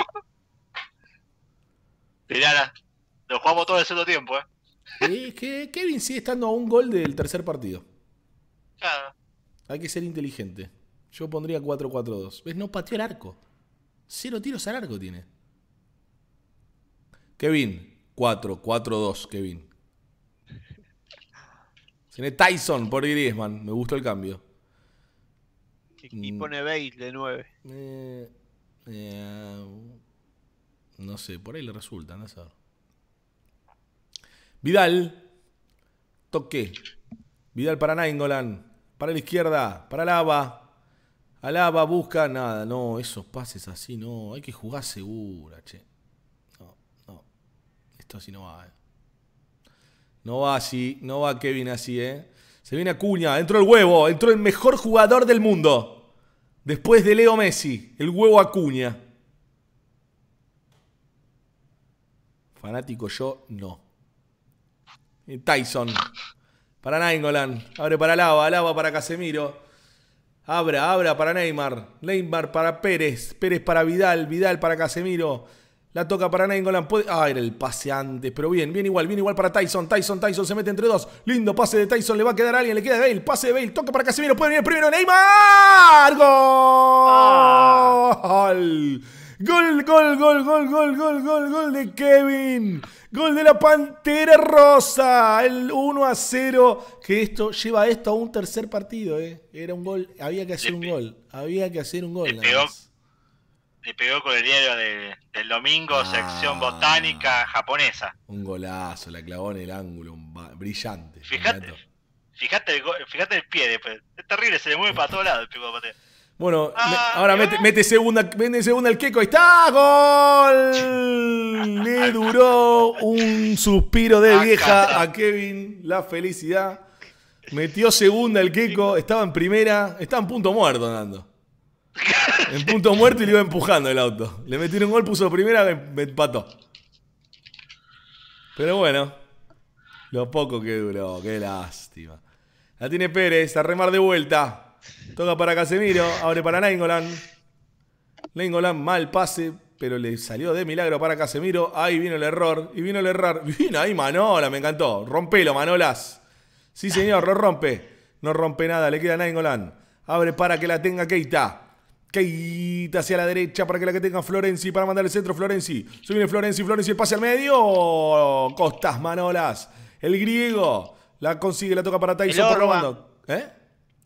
lo jugamos todo el segundo tiempo, ¿eh? Es que Kevin sigue estando a un gol del tercer partido. Claro. Hay que ser inteligente. Yo pondría 4-4-2. ¿Ves? No pateó el arco. Cero tiros al arco tiene. Kevin, 4-4-2, Kevin. Tiene Tyson por Griezmann. Me gustó el cambio. Y, mm. pone Bale de 9. Eh, eh, no sé, por ahí le resulta, Vidal. Toque. Vidal para Nainggolan. Para la izquierda. Para Lava. Alaba busca nada. No, esos pases así no. Hay que jugar segura, che. No, no. Esto así no va, eh. No va así. No va Kevin así, eh. Se viene Acuña. Entró el huevo. Entró el mejor jugador del mundo. Después de Leo Messi, el huevo Acuña. Fanático yo, no. Eh, Tyson. Para Nainggolan. Abre para Lava. Lava para Casemiro. Abra, abra para Neymar. Neymar para Pérez. Pérez para Vidal. Vidal para Casemiro. La toca para Nainggolan. Puede... Ah, era el pase antes. Pero bien, bien igual, bien igual para Tyson. Tyson, Tyson se mete entre dos. Lindo pase de Tyson. Le va a quedar a alguien. Le queda a Bale. Pase de Bale. Toca para Casemiro. Puede venir primero Neymar. ¡Gol! Gol, gol, gol, gol, gol, gol, gol, gol de Kevin. Gol de la Pantera Rosa. El 1 a 0. Que esto lleva esto a un tercer partido, eh. Era un gol. Había que hacer un este gol. Había que hacer un gol. Este le pegó con el diario del domingo, ah. sección botánica japonesa. Un golazo, la clavó en el ángulo, brillante. Fíjate, fíjate el, pie Es terrible, se le mueve para todos lados el pico de Bueno, ah, ahora mete, segunda, segunda el queco. Ahí está, gol. *laughs* Le duró un suspiro de vieja a Kevin, la felicidad. Metió segunda el queco, estaba en primera, estaba en punto muerto, Nando. *laughs* En punto muerto y le iba empujando el auto. Le metieron un gol, puso primera, me, empató. Pero bueno, lo poco que duró, qué lástima. La tiene Pérez, a remar de vuelta. Toca para Casemiro, abre para Nainggolan. Nainggolan mal pase, pero le salió de milagro para Casemiro. Ahí vino el error, y vino el error. *laughs* Vino ahí Manola, me encantó. Rompelo, Manolas. Sí, señor, lo rompe. No rompe nada, le queda Nainggolan. Abre para que la tenga Keita. Keita hacia la derecha para que la que tenga Florenzi para mandar el centro. Florenzi. Se viene Florenzi. Florenzi el pase al medio. Costas Manolas. El griego. La consigue, la toca para Tyson. ¿Eh? El Orban. ¿Eh?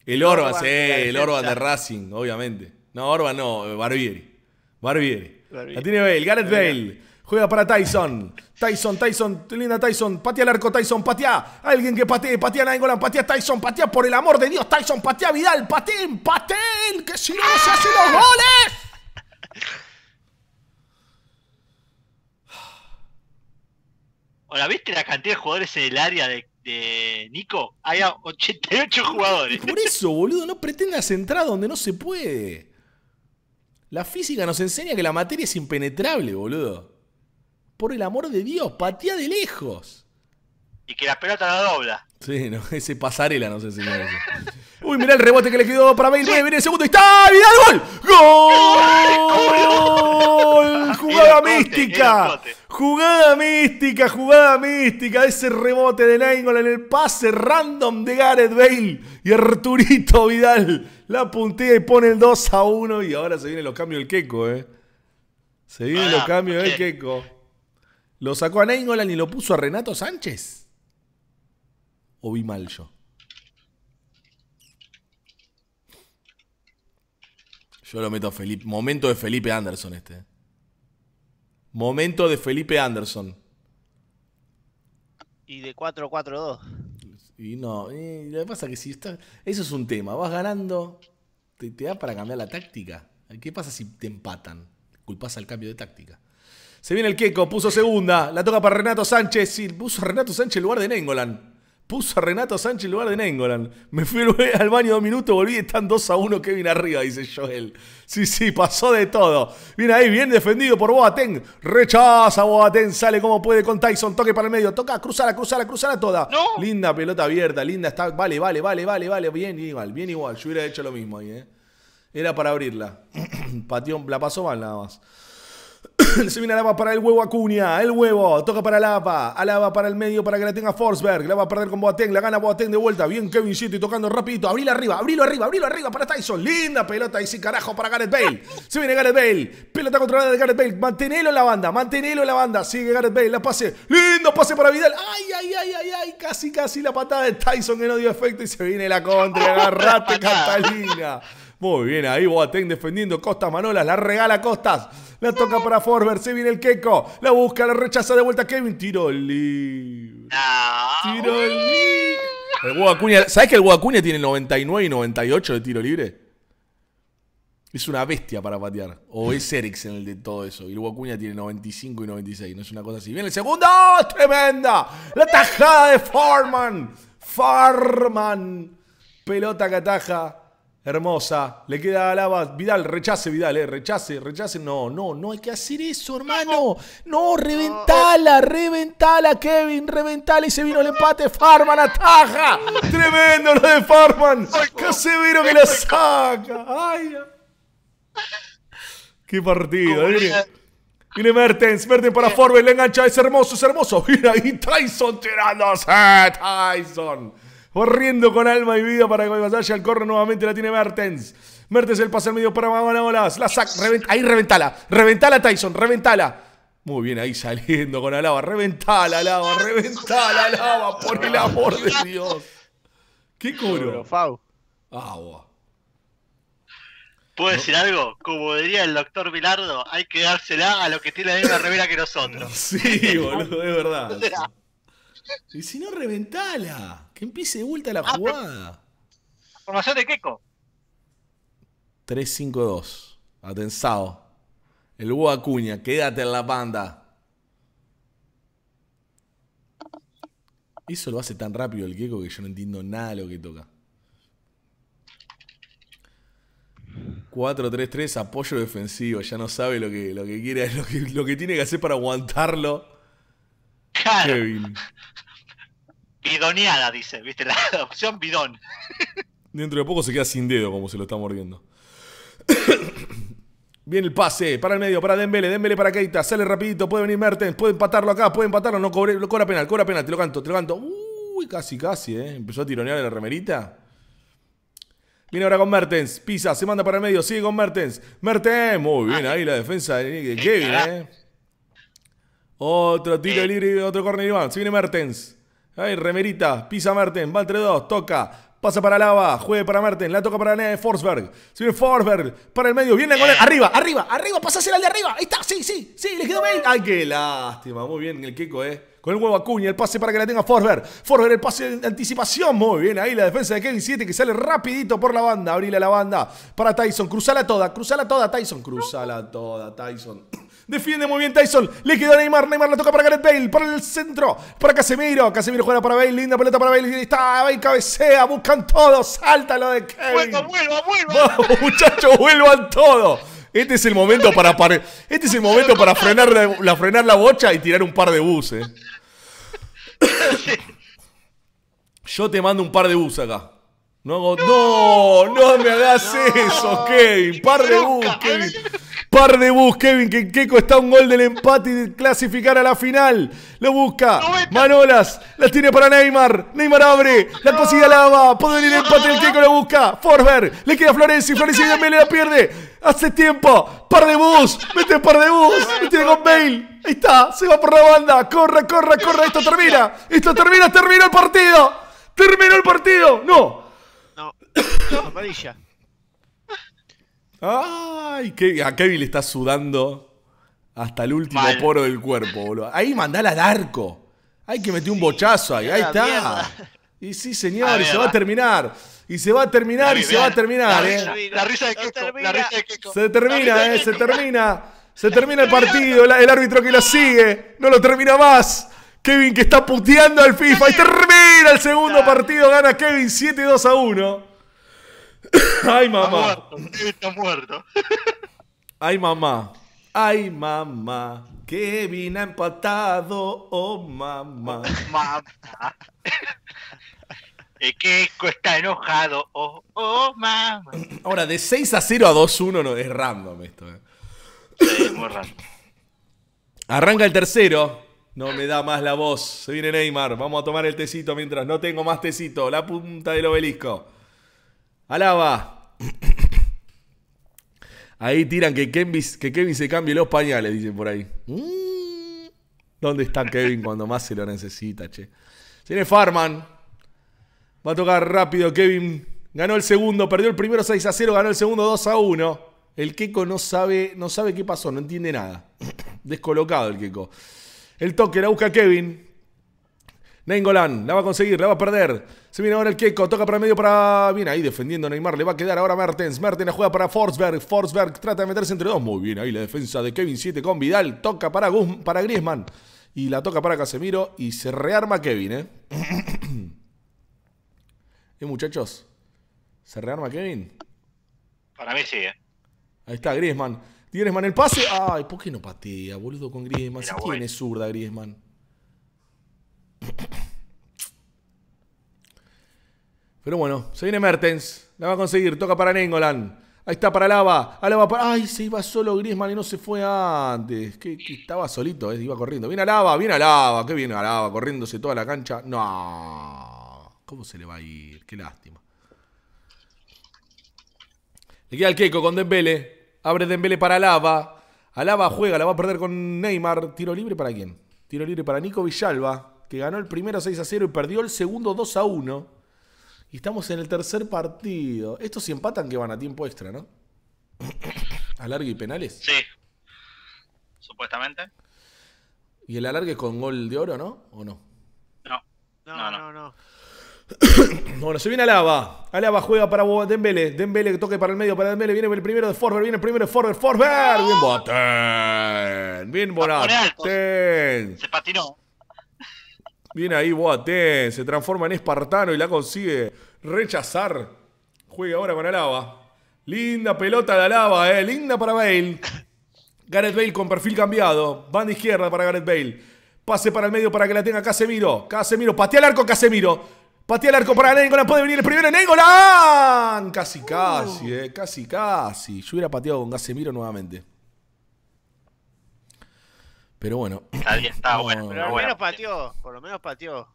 El Orba sí. El Orba de Racing, obviamente. No, Orba no. Barbieri. Barbieri. La tiene Bale. Gareth Bale. Juega para Tyson. Tyson, Tyson, linda Tyson. Patea el arco, Tyson, patea. Alguien que patee, patea la patea Tyson, patea por el amor de Dios. Tyson, patea Vidal, pateen, pateen. Que si no, se hacen los goles. Hola, ¿viste la cantidad de jugadores en el área de, de Nico? Hay 88 jugadores. Por eso, boludo, no pretendas entrar donde no se puede. La física nos enseña que la materia es impenetrable, boludo. Por el amor de Dios, patea de lejos. Y que la pelota la dobla. Sí, no, *laughs* ese pasarela no sé me dice. Uy, mirá el rebote que le quedó para Bale. Viene el segundo. Y ¡Está! ¡Vidal! ¡Gol! ¡Gol! ¡Jugada mística! ¡Jugada mística! ¡Jugada mística! Ese rebote de Nainggolan en el pase random de Gareth Bale. Y Arturito Vidal la puntea y pone el 2 a 1. Y ahora se vienen los cambios del Queco, ¿eh? Se vienen los cambios del Queco. ¿Lo sacó a Nainggolan y lo puso a Renato Sánchez? ¿O vi mal yo? Yo lo meto a Felipe. Momento de Felipe Anderson este. Eh. Momento de Felipe Anderson. Y de 4-4-2. Y no, lo que pasa es que si está, Eso es un tema. Vas ganando, te, te da para cambiar la táctica. ¿Qué pasa si te empatan? Culpas al cambio de táctica. Se viene el Queco, puso segunda. La toca para Renato Sánchez. puso a Renato Sánchez en lugar de Nengolan. Puso a Renato Sánchez en lugar de Nengolan. Me fui *laughs* al baño dos minutos, volví. Están 2 a 1 Kevin arriba, dice Joel. Sí, sí, pasó de todo. Viene ahí, bien defendido por Boateng. Rechaza Boateng, sale como puede con Tyson. Toque para el medio. Toca, cruzala, cruzala, cruzala toda. Linda pelota abierta, linda. Está, vale, vale, vale, vale, vale. Bien igual, bien igual. Yo hubiera hecho lo mismo ahí, ¿eh? Era para abrirla. *clears throat* Patión, la pasó mal nada más. *coughs* Se viene Alaba para el huevo Acuña, el huevo, toca para Alaba, Alaba para el medio para que la tenga Forsberg, la va a perder con Boateng, la gana Boateng de vuelta, bien Kevin City tocando rapidito, abrilo arriba, abrilo arriba, abrilo arriba para Tyson, linda pelota y sin carajo para Gareth Bale, se viene Gareth Bale, pelota controlada de Gareth Bale, Manténelo en la banda, manténelo en la banda, sigue Gareth Bale, la pase, lindo pase para Vidal, ay, ay, ay, ay, ay, casi, casi la patada de Tyson que no dio efecto y se viene la contra, agarrate Catalina. Muy bien, ahí Boateng defendiendo Costas Manolas. La regala Costas. La toca para Forber. Se viene el Keiko. La busca, la rechaza de vuelta Kevin. Tiro libre. Ah, tiro libre. El Guacuña, ¿Sabes que el Guacuña tiene 99 y 98 de tiro libre? Es una bestia para patear. O es Eriksen el de todo eso. Y el Guacuña tiene 95 y 96. No es una cosa así. Viene el segundo. ¡Oh, ¡Tremenda! La tajada de Farman. Farman. Pelota que ataja. Hermosa. Le queda a Vidal, rechace, Vidal, eh. Rechace, rechace. No, no, no hay que hacer eso, hermano. No, reventala, reventala, Kevin, reventala. Y se vino el empate. Farman ataja. Tremendo lo de Farman. severo que la saca. Ay. Qué partido, mire. Viene Mertens, Mertens para Forbes, le engancha, es hermoso, es hermoso. Mira ahí Tyson tirándose, Tyson corriendo con alma y vida para que vaya al corre nuevamente la tiene Mertens. Mertens el pase al medio para olas. La sac, ahí reventala, reventala Tyson, reventala. Muy bien, ahí saliendo con Alaba. Reventala, lava, reventala, lava por el amor de Dios. ¿Qué curo? Ah, Agua. ¿Puedo decir algo? Como diría el doctor Bilardo, hay que dársela a lo que tiene la misma revera que nosotros. *laughs* Sí, boludo, es verdad. *laughs* Y si no, reventala. Que empiece de vuelta la ah, jugada. Formación de Keiko. 3-5-2. Atensado. El Hugo Acuña, quédate en la banda. Eso lo hace tan rápido el Keiko que yo no entiendo nada de lo que toca. 4-3-3, apoyo defensivo. Ya no sabe lo que, lo que quiere, *laughs* lo que tiene que hacer para aguantarlo Claro. Bidoneada, dice, ¿viste? La *laughs* opción bidón. Dentro de poco se queda sin dedo como se lo está mordiendo. *coughs* Viene el pase para el medio, para Dembele, Dembele para Keita, sale rapidito, puede venir Mertens, puede empatarlo acá, puede empatarlo, no lo cobra penal, cobra penal, te lo canto, te lo canto. Uy, casi, casi, ¿eh? Empezó a tironear en la remerita. Viene ahora con Mertens, pisa, se manda para el medio, sigue con Mertens. Mertens, muy bien ah, ahí la defensa de Kevin, ¿eh? Otro tiro eh. libre, otro corner Iván. Se viene Mertens. Ahí, remerita. Pisa Mertens. Va entre dos Toca. Pasa para Lava. Juega para Mertens. La toca para Forsberg. Se viene Forsberg. Para el medio. Viene con él. Eh. Arriba, arriba, arriba. Pasa hacia de arriba. Ahí está. Sí, sí, sí. Le quedó bien. Ay, qué lástima. Muy bien el Keiko, eh. Con el huevo Acuña, el pase para que la tenga Forsberg. Forsberg, el pase de anticipación. Muy bien, ahí la defensa de Kevin 7 que sale rapidito por la banda. Abrile la banda para Tyson. Cruzala toda, cruzala toda, Tyson. Cruzala toda, Tyson. Defiende muy bien Tyson. Le queda Neymar. Neymar la toca para Gareth Bale. Para el centro. Para Casemiro. Casemiro juega para Bale. Linda pelota para Bale. Ahí está. Bale cabecea. Buscan todo. Sáltalo de Kevin. Vuelva, vuelva, vuelva. *laughs* muchachos, vuelvan todo. Este es el momento para, este para frenar la, frenar la bocha y tirar un par de buses. Yo te mando un par de buses acá. No, no, no, me hagas eso, Kevin. Par de buses, Par de bus, Kevin que Keiko está un gol del empate y de clasificar a la final. Lo busca. Manolas, la tiene para Neymar. Neymar abre, la consigue Lava. Puede venir el empate, el Keiko lo busca. Forber, le queda a Florencia Florenzi también la pierde. Hace tiempo, par de bus, mete par de bus, Lo tiene con Bale. Ahí está, se va por la banda. Corre, corre, corre. Esto termina. Esto termina, termina el partido. Terminó el partido. No. No. *coughs* Amarilla. ¡Ay! a Kevin le está sudando hasta el último poro del cuerpo, boludo. Ahí mandala al arco. Hay que meter un bochazo ahí. Ahí está. Y sí, señor, y se va a terminar. Y se va a terminar, y se va a terminar, eh. La risa de La risa Se termina, eh, Se termina. Se termina el partido. El árbitro que lo sigue. No lo termina más. Kevin que está puteando al FIFA. Y termina el segundo partido. Gana Kevin 7-2 a 1. *coughs* *laughs* Ay, mamá. Ay, mamá. Ay, mamá. Kevin ha empatado. Oh, mamá. Oh, mamá. queco está enojado. Oh, oh mamá. *coughs* Ahora, de 6 a 0 a 2-1 no es random esto. Eh. es muy random. *coughs* Arranca el tercero. No me da más la voz. Se viene Neymar. Vamos a tomar el tecito mientras no tengo más tecito. La punta del obelisco. Alaba. Ahí tiran que Kevin, que Kevin se cambie los pañales, dicen por ahí. Mm. ¿Dónde está Kevin cuando más se lo necesita, che? Tiene Farman. Va a tocar rápido Kevin. Ganó el segundo, perdió el primero 6 a 0, ganó el segundo 2 a 1. El Keco no sabe, no sabe qué pasó, no entiende nada. *clears throat* Descolocado el Keko. El toque la busca Kevin. Nengolan, la va a conseguir, la va a perder. Se viene ahora el Keiko, toca para medio para... Bien ahí defendiendo Neymar, le va a quedar ahora Mertens. Mertens juega para Forsberg. Forsberg trata de meterse entre dos. Muy bien ahí la defensa de Kevin 7 con Vidal. Toca para, para Griezmann. Y la toca para Casemiro y se rearma Kevin, ¿eh? *clears throat* ¿Eh, muchachos? ¿Se rearma Kevin? Para mí sí, ¿eh? Ahí está Griezmann. Griezmann el pase. Ay, ¿por qué no patea, boludo, con Griezmann? Si tiene zurda Griezmann. *clears throat* Pero bueno, se viene Mertens. La va a conseguir. Toca para Nengolan. Ahí está para Lava. lava para. ¡Ay! Se iba solo Griezmann y no se fue antes. Que, estaba solito, ¿eh? iba corriendo. Viene Alaba, viene lava Qué viene Lava, corriéndose toda la cancha. No. ¿Cómo se le va a ir? Qué lástima. Le queda el Keiko con Dembele. Abre Dembele para Lava. Alaba juega, la va a perder con Neymar. Tiro libre para quién? Tiro libre para Nico Villalba, que ganó el primero 6 a 0 y perdió el segundo 2 a 1. Y estamos en el tercer partido. Estos si empatan que van a tiempo extra, ¿no? *coughs* Alargue y penales. Sí. Supuestamente. Y el alargue con gol de oro, ¿no? ¿O no? No. No, no, no. *coughs* bueno, se viene Alaba. Alaba juega para Dembele. Dembele que toque para el medio, para Dembele. Viene el primero de Forber, viene el primero de Forber. Forber. Bien ¡Oh! Boateng. Bien Boateng. Se patinó. Viene ahí Boateng, se transforma en espartano y la consigue rechazar. Juega ahora con Alaba. Linda pelota de Alaba, eh. linda para Bale. Gareth Bale con perfil cambiado. Banda izquierda para Gareth Bale. Pase para el medio para que la tenga Casemiro. Casemiro, patea el arco Casemiro. Patea el arco para Nengolan. Puede venir el primero. ¡Nengolan! Casi, casi, eh. Casi, casi. Yo hubiera pateado con Casemiro nuevamente. Pero bueno. nadie está, bueno. Pero al menos pateó, por lo menos pateó.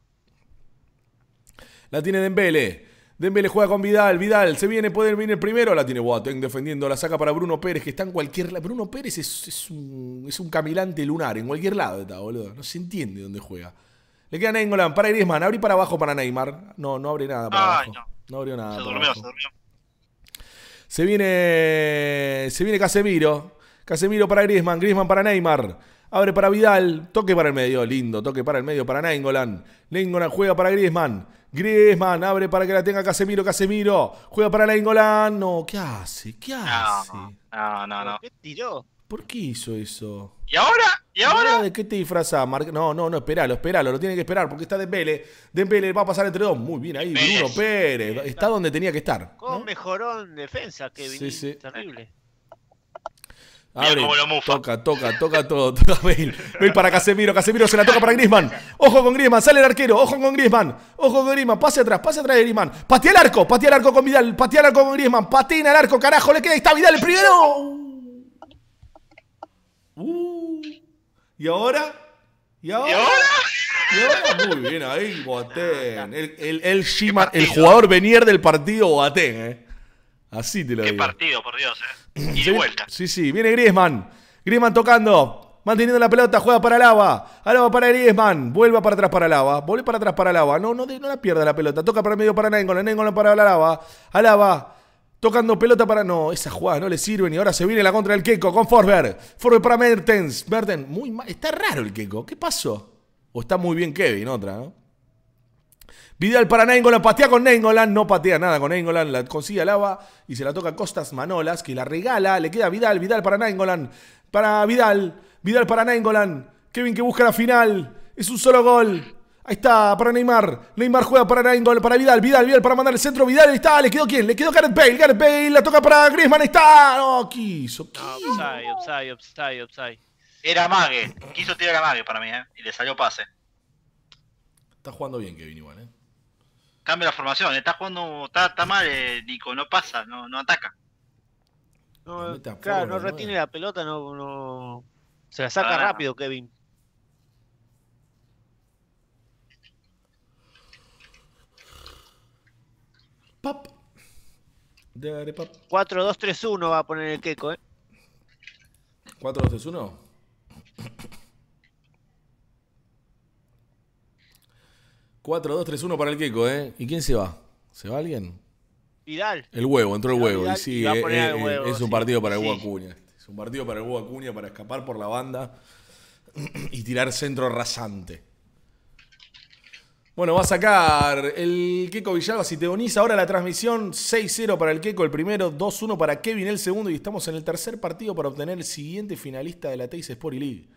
La tiene Dembele. Dembele juega con Vidal. Vidal se viene, puede venir primero. La tiene Boateng defendiendo. La saca para Bruno Pérez, que está en cualquier lado. Bruno Pérez es, un, es camilante lunar. En cualquier lado está, boludo. No se entiende dónde juega. Le queda Nengolan para Griezmann. Abrí para abajo para Neymar. No, no abre nada para abajo. No. abrió nada. Se se durmió. Se viene, se viene Casemiro. Casemiro para Griezmann. Griezmann para Neymar. Abre para Vidal, toque para el medio, lindo, toque para el medio para Nainggolan. Nainggolan juega para Griezmann. Griezmann abre para que la tenga Casemiro, Casemiro. Juega para Nainggolan. No, ¿qué hace? ¿Qué hace? No, no, no. ¿Qué tiró? ¿Por qué hizo eso? ¿Y ahora? ¿Y ahora? qué te disfrazás, No, no, no, esperalo, esperalo, lo tiene que esperar porque está Dembele. Dembele va a pasar entre dos. Muy bien ahí, Bruno Pérez. Está donde tenía que estar. ¿Cómo mejoró en defensa, Kevin. Sí, sí. Terrible. Abre, Toca, toca, toca todo. *laughs* Toca Bale. Bale para Casemiro. Casemiro se la toca para Grisman. Ojo con Grisman. Sale el arquero. Ojo con Griezmann Ojo con Grisman. Pase atrás. Pase atrás de Grisman. Patea el arco. Patea el arco con Vidal. Patea el arco con Grisman. Patina el arco. Carajo. Le queda. Ahí está Vidal el primero. Uh. ¿Y ahora? ¿Y ahora? ¿Y ahora? Muy bien ahí, Guatén El, el, el, Shimar, el jugador venir del partido Boateng, ¿eh? Así te lo digo. Qué partido, por Dios, ¿eh? Y de vuelta. Sí, sí, viene Griezmann. Griezmann tocando. Manteniendo la pelota, juega para Lava. Alaba para Griezmann. Vuelva para atrás para Lava. Vuelve para atrás para Lava. No, no, no la pierda la pelota. Toca para el medio para Nengolo, no para Alaba. Alaba. Tocando pelota para. No, esa jugada no le sirve. Y ahora se viene la contra del Keiko con Forber. Forber para Mertens. Mertens, muy mal. Está raro el Keiko ¿Qué pasó? O está muy bien Kevin, otra, ¿no? Vidal para Nainggolan, patea con Nengolan no patea nada con Nengolan la consigue Lava y se la toca Costas Manolas, que la regala, le queda Vidal, Vidal para Nainggolan, para Vidal, Vidal para Nainggolan, Kevin que busca la final, es un solo gol. Ahí está, para Neymar. Neymar juega para Nainggolan, para Vidal, Vidal, Vidal para mandar el centro, Vidal, está, le quedó quién, le quedó Gareth Bale, Gareth Bale, la toca para Griezmann, está, no, quiso, quiso. Era Mague, quiso tirar a Mague para mí, ¿eh? y le salió pase. Está jugando bien Kevin igual, ¿eh? cambia la formación. Está jugando, está, mal, eh, Nico, no pasa, no, ataca. claro, no retiene la pelota, no, Se la saca rápido, Kevin. Pop. 4-2-3-1 va a poner el Keco, ¿eh? ¿4-2-3-1? 4-2-3-1 para el Queco, ¿eh? ¿Y quién se va? ¿Se va alguien? Vidal. El huevo, entró el huevo. Eh, es, un partido para el Guacuña Es un partido para el Guacuña Acuña para escapar por la banda y tirar centro rasante. Bueno, va a sacar el Queco Villalba. Si te unís ahora la transmisión, 6-0 para el Queco el primero, 2-1 para Kevin el segundo. Y estamos en el tercer partido para obtener el siguiente finalista de la Teis Sport League.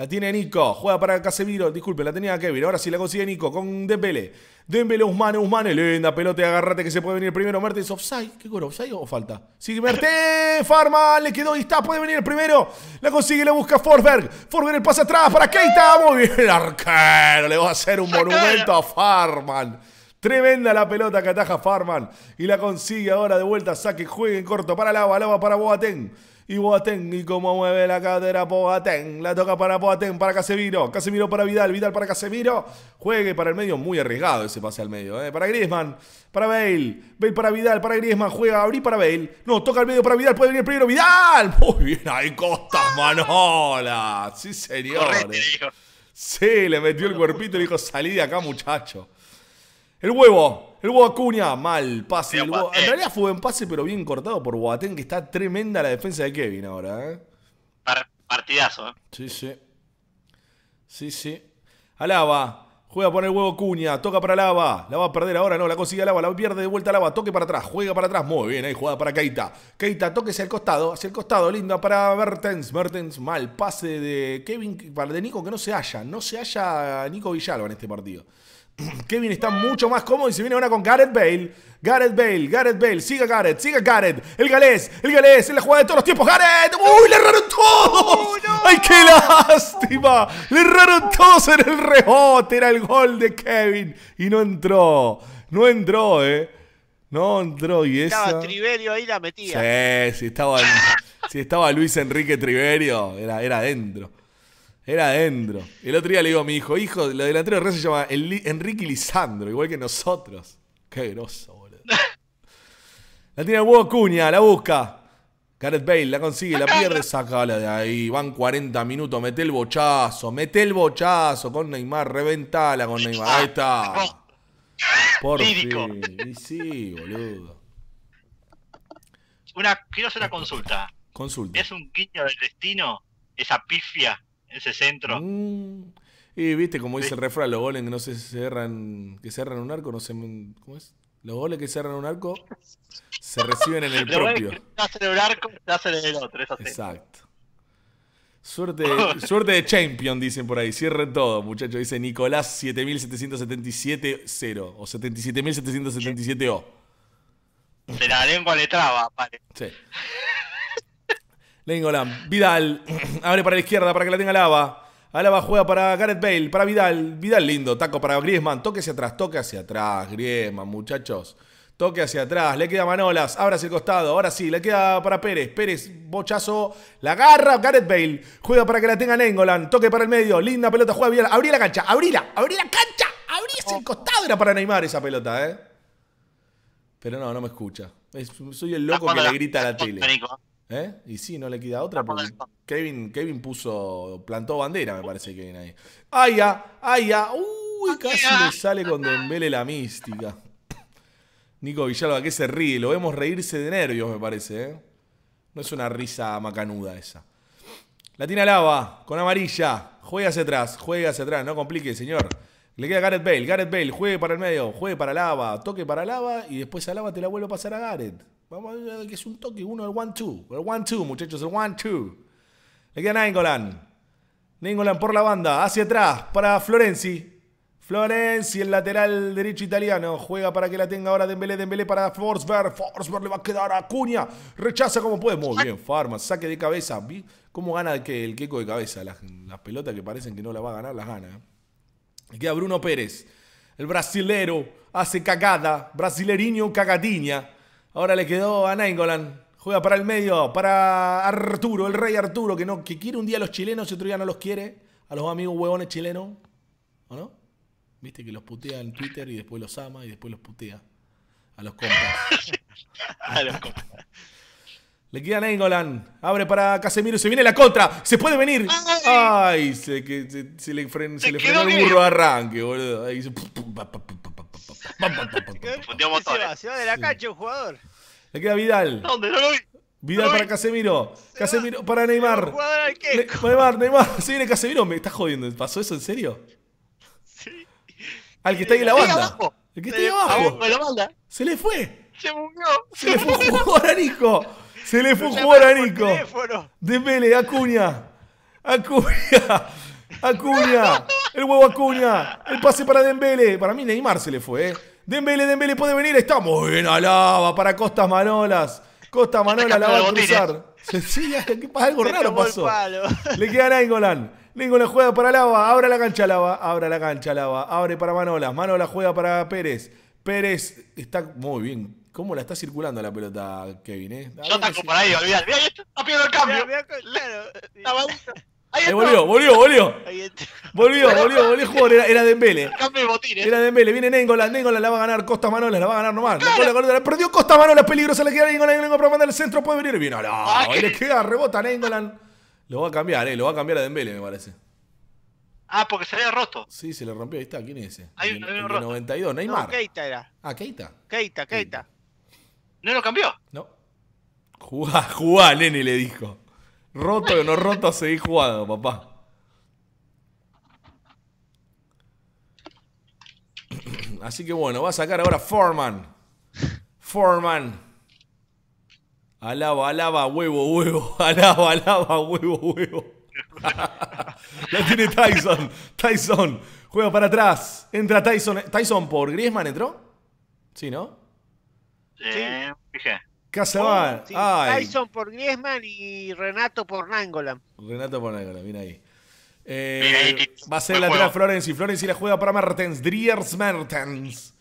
La tiene Nico. Juega para Casemiro. Disculpe, la tenía Kevin. Ahora sí la consigue Nico con Dembele. Dembele, Usmane, Usmane. Linda pelota. Agarrate que se puede venir primero. Mertens, offside. ¿Qué coro? ¿Offside o falta? Sigue *laughs* Farman le quedó y está. Puede venir el primero. La consigue, la busca Forsberg. Forsberg el pase atrás para Keita. Muy bien, el arquero. Le va a hacer un monumento a Farman. Tremenda la pelota que ataja Farman. Y la consigue ahora de vuelta. Saque, juegue en corto para Lava. Lava para Boateng. Y Boateng, y cómo mueve la cadera Boateng. La toca para Boateng, para Casemiro. Casemiro para Vidal, Vidal para Casemiro. Juegue para el medio, muy arriesgado ese pase al medio. ¿eh? Para Griezmann, para Bale. Bale para Vidal, para Griezmann. Juega, abrí para Bale. No, toca el medio para Vidal, puede venir primero Vidal. *laughs* Muy bien, ahí Costas Manola. Sí, señor. Sí, le metió el cuerpito y le dijo, salí de acá, muchacho. El huevo, el huevo cuña, mal pase. El En realidad fue buen pase, pero bien cortado por Boateng, que está tremenda la defensa de Kevin ahora. ¿eh? Partidazo, ¿eh? Sí, sí. Sí, sí. Lava Juega por el huevo Cuña, toca para Lava, la va a perder ahora, no, la consigue Lava, la pierde de vuelta Lava, toque para atrás, juega para atrás, muy bien, ahí jugada para Keita. Keita, toque hacia el costado, hacia el costado, linda para Mertens, Mertens, mal, pase de Kevin, para de Nico que no se haya no se halla Nico Villalba en este partido. *clears throat* Kevin está mucho más cómodo y se viene una con Gareth Bale. Gareth Bale, Gareth Bale, siga Gareth, siga Gareth. El galés, el galés, es la jugada de todos los tiempos, Gareth. ¡Uy, le erraron todos! ¡Ay, qué lástima! Le erraron todos en el rebote, era el gol de Kevin. Y no entró, no entró, ¿eh? No entró y esa... Estaba Triverio ahí la metía. Sí, si estaba, si estaba Luis Enrique Triverio, era, era adentro. Era adentro. el otro día le digo a mi hijo, hijo, lo delantero de se llama Enrique Lisandro, igual que nosotros. Qué groso, boludo. *laughs* la tiene el huevo cuña, la busca. Gareth Bale la consigue, la pierde, sacala *laughs* de ahí. Van 40 minutos, mete el bochazo, mete el bochazo con Neymar, reventala con Neymar. Ahí está. *laughs* Por fin. Y sí, boludo. Una, quiero hacer una consulta. Consulta. ¿Es un guiño del destino esa pifia ese centro. Mm. Y viste, como dice el refrán los goles que no se cerran, que cerran un arco, no se. ¿Cómo es? Los goles que cerran un arco se reciben en el *laughs* propio. un arco, el otro, Exacto. Suerte, suerte de Champion, dicen por ahí. Cierren todo, muchachos. Dice Nicolás 7777-0 o 77777-O. Se la lengua le traba, vale. Sí. Engolan, Vidal. *clears throat* Abre para la izquierda para que la tenga Lava. Alaba juega para Gareth Bale, para Vidal. Vidal lindo, taco para Griezmann. Toque hacia atrás, toque hacia atrás, Griezmann, muchachos. Toque hacia atrás, le queda Manolas, abra hacia el costado, ahora sí, le queda para Pérez, Pérez, bochazo, la agarra Gareth Bale, juega para que la tenga Nengolan, toque para el medio, linda pelota, juega Vidal, abrí la cancha, abrila, abrí la cancha, abrí el costado, era para Neymar esa pelota, ¿eh? Pero no, no me escucha, soy el loco que le grita a la tele. ¿Eh? Y sí, no le queda otra. Kevin, puso. plantó bandera, me parece Kevin ahí. ¡Aya! ¡Aya! ¡Uy! Casi le sale cuando Dembele la mística. Nico Villalba que se ríe, lo vemos reírse de nervios, me parece, ¿eh? No es una risa macanuda esa. Latina Lava, con amarilla. Juega hacia atrás, juega hacia atrás, no complique, señor. Le queda Gareth Bale, Gareth Bale, juegue para el medio, juegue para Lava, toque para Lava y después a Lava te la vuelvo a pasar a Gareth. Vamos a ver que es un toque. Uno, el one, two. El one, two, muchachos. El one, two. Le queda Ningolan Ningolan por la banda. Hacia atrás para Florenzi. Florenzi, el lateral derecho italiano, juega para que la tenga ahora Dembélé, Dembélé para Forsberg, Forsberg le va a quedar a cuña. rechaza como puede, muy bien, Farma, saque de cabeza, ¿cómo gana el, que, el queco de cabeza? Las, pelotas que parecen que no la va a ganar, las gana. ¿eh? le queda Bruno Pérez, el brasilero, hace cagada, brasileriño cagadiña, Ahora le quedó a Nainggolan. Juega para el medio, para Arturo, el rey Arturo, que no, que quiere un día a los chilenos y otro día no los quiere. A los amigos huevones chilenos. ¿O no? Viste que los putea en Twitter y después los ama y después los putea. A los compas. *laughs* a los compas. Le queda Nengolan. Abre para Casemiro. Se viene la contra. Se puede venir. Ay, se, le, se le frenó el burro de arranque, boludo. Ahí se, se va, se va de la cache un jugador. Le queda Vidal. ¿Dónde? No lo vi. Vidal para Casemiro. Casemiro para Neymar. Neymar, Neymar. Se *laughs* viene Casemiro. Me estás jodiendo. ¿Pasó eso en serio? Sí. Al que está ahí en la banda. El que está ahí abajo. Se le fue. Se murió. Se le fue un jugador a Nico. Se le fue un jugador a Nico. Dembele, Acuña. Acuña. Acuña. El huevo Acuña. El pase para Dembele. Para mí Neymar se le fue, eh. Dembele, Dembele puede venir. Está muy bien Alaba para Costas Manolas. Costas Manolas, la va a cruzar. *laughs* Sí, algo raro pasó. *laughs* Le queda Nainggolan. Nainggolan juega para Lava. abre la cancha Lava. Abra la cancha Lava. Abre para Manolas. Manola juega para Pérez. Pérez está muy bien. ¿Cómo la está circulando la pelota, Kevin? Eh? Yo taco por ahí, olvidar. está pidiendo el cambio. Claro. *laughs* Eh, volvió, volvió, volvió. Volvió, volvió, volvió jugador. Era, era Dembele. de Era Dembele. Viene Nengolan. neyngolan la va a ganar. Costa Manola la va a ganar nomás. ¡Claro! La, la, perdió Costa Manola. Peligrosa. Le queda neyngolan neyngolan para mandar el centro. Puede venir. viene No, le queda rebota Nengolan. Lo va a cambiar, eh. Lo va a cambiar a Dembele, me parece. Ah, porque se le había roto. Sí, se le rompió. Ahí está. ¿Quién es ese? Ahí un roto. 92. Neymar. Keita era. Ah, Keita. Keita, Keita. ¿No lo cambió? No. Jugá, jugá, nene, le dijo. Roto o no roto seguí jugando, papá. *clears throat* Así que bueno, va a sacar ahora Foreman. Foreman. Alaba, alaba, huevo, huevo. *laughs* Alaba, alaba, huevo, huevo. La *laughs* tiene Tyson. Tyson. Juega para atrás. Entra Tyson. ¿Tyson por Griezmann entró? Sí, ¿no? Eh, sí. Casabal. Sí, Tyson por Griezmann y Renato por Nangola. Renato por Nangola, mira ahí. Eh, va a ser la tela Florence y Florence la juega para Mertens. Driers Mertens.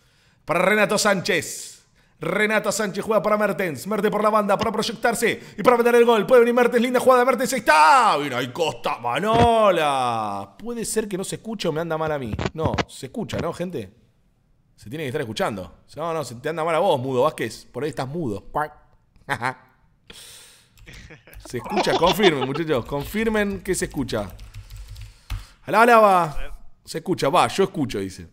Para Renato Sánchez. Renato Sánchez juega para Mertens. Mertens por la banda para proyectarse y para meter el gol. Puede venir Mertens, linda jugada de Mertens. Ahí está. Mira, ahí Costa Manola. Puede ser que no se escuche o me anda mal a mí. No, se escucha, ¿no, gente? Se tiene que estar escuchando. No, no, se te anda mal a vos, mudo Vázquez. Por ahí estás mudo. *laughs* se escucha, confirmen, muchachos. Confirmen que se escucha. Alá, alá, va. Se escucha, va, yo escucho, dice.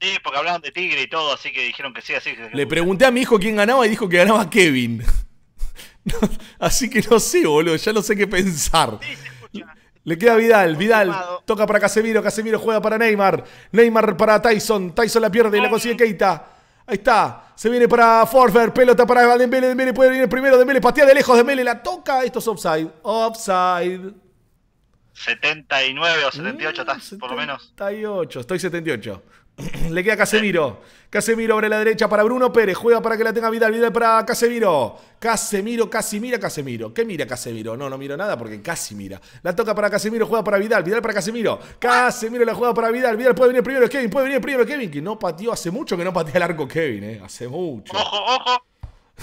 Sí, porque hablaban de Tigre y todo, así que dijeron que sí, así que... Le pregunté a mi hijo quién ganaba y dijo que ganaba Kevin. *laughs* así que no sé, boludo, ya no sé qué pensar. Le queda Vidal, Vidal toca para Casemiro, Casemiro juega para Neymar, Neymar para Tyson, Tyson la pierde y la consigue Keita. Ahí está, se viene para Forfer, pelota para Dembele, Dembele puede venir primero, Dembele patea de lejos, Dembele la toca, esto es offside, offside. 79 o 78, 78, ah, por lo menos. 78, estoy 78. *clears throat* Le queda Casemiro. Casemiro abre la derecha para Bruno Pérez. Juega para que la tenga Vidal. Vidal para Casemiro. Casemiro, casi mira Casemiro. ¿Qué mira Casemiro? No, no miro nada porque casi mira. La toca para Casemiro, juega para Vidal. Vidal para Casemiro. Casemiro la juega para Vidal. Vidal puede venir primero Kevin. Puede venir primero Kevin. Que no pateó. Hace mucho que no patea el arco Kevin, ¿eh? Hace mucho.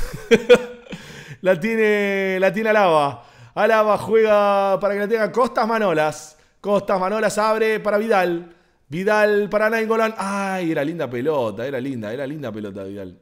*laughs* la tiene, la tiene Alaba. Alaba juega para que la tenga Costas Manolas. Costas Manolas abre para Vidal. Vidal para Nainggolan. Ay, era linda pelota, era linda, era linda pelota Vidal.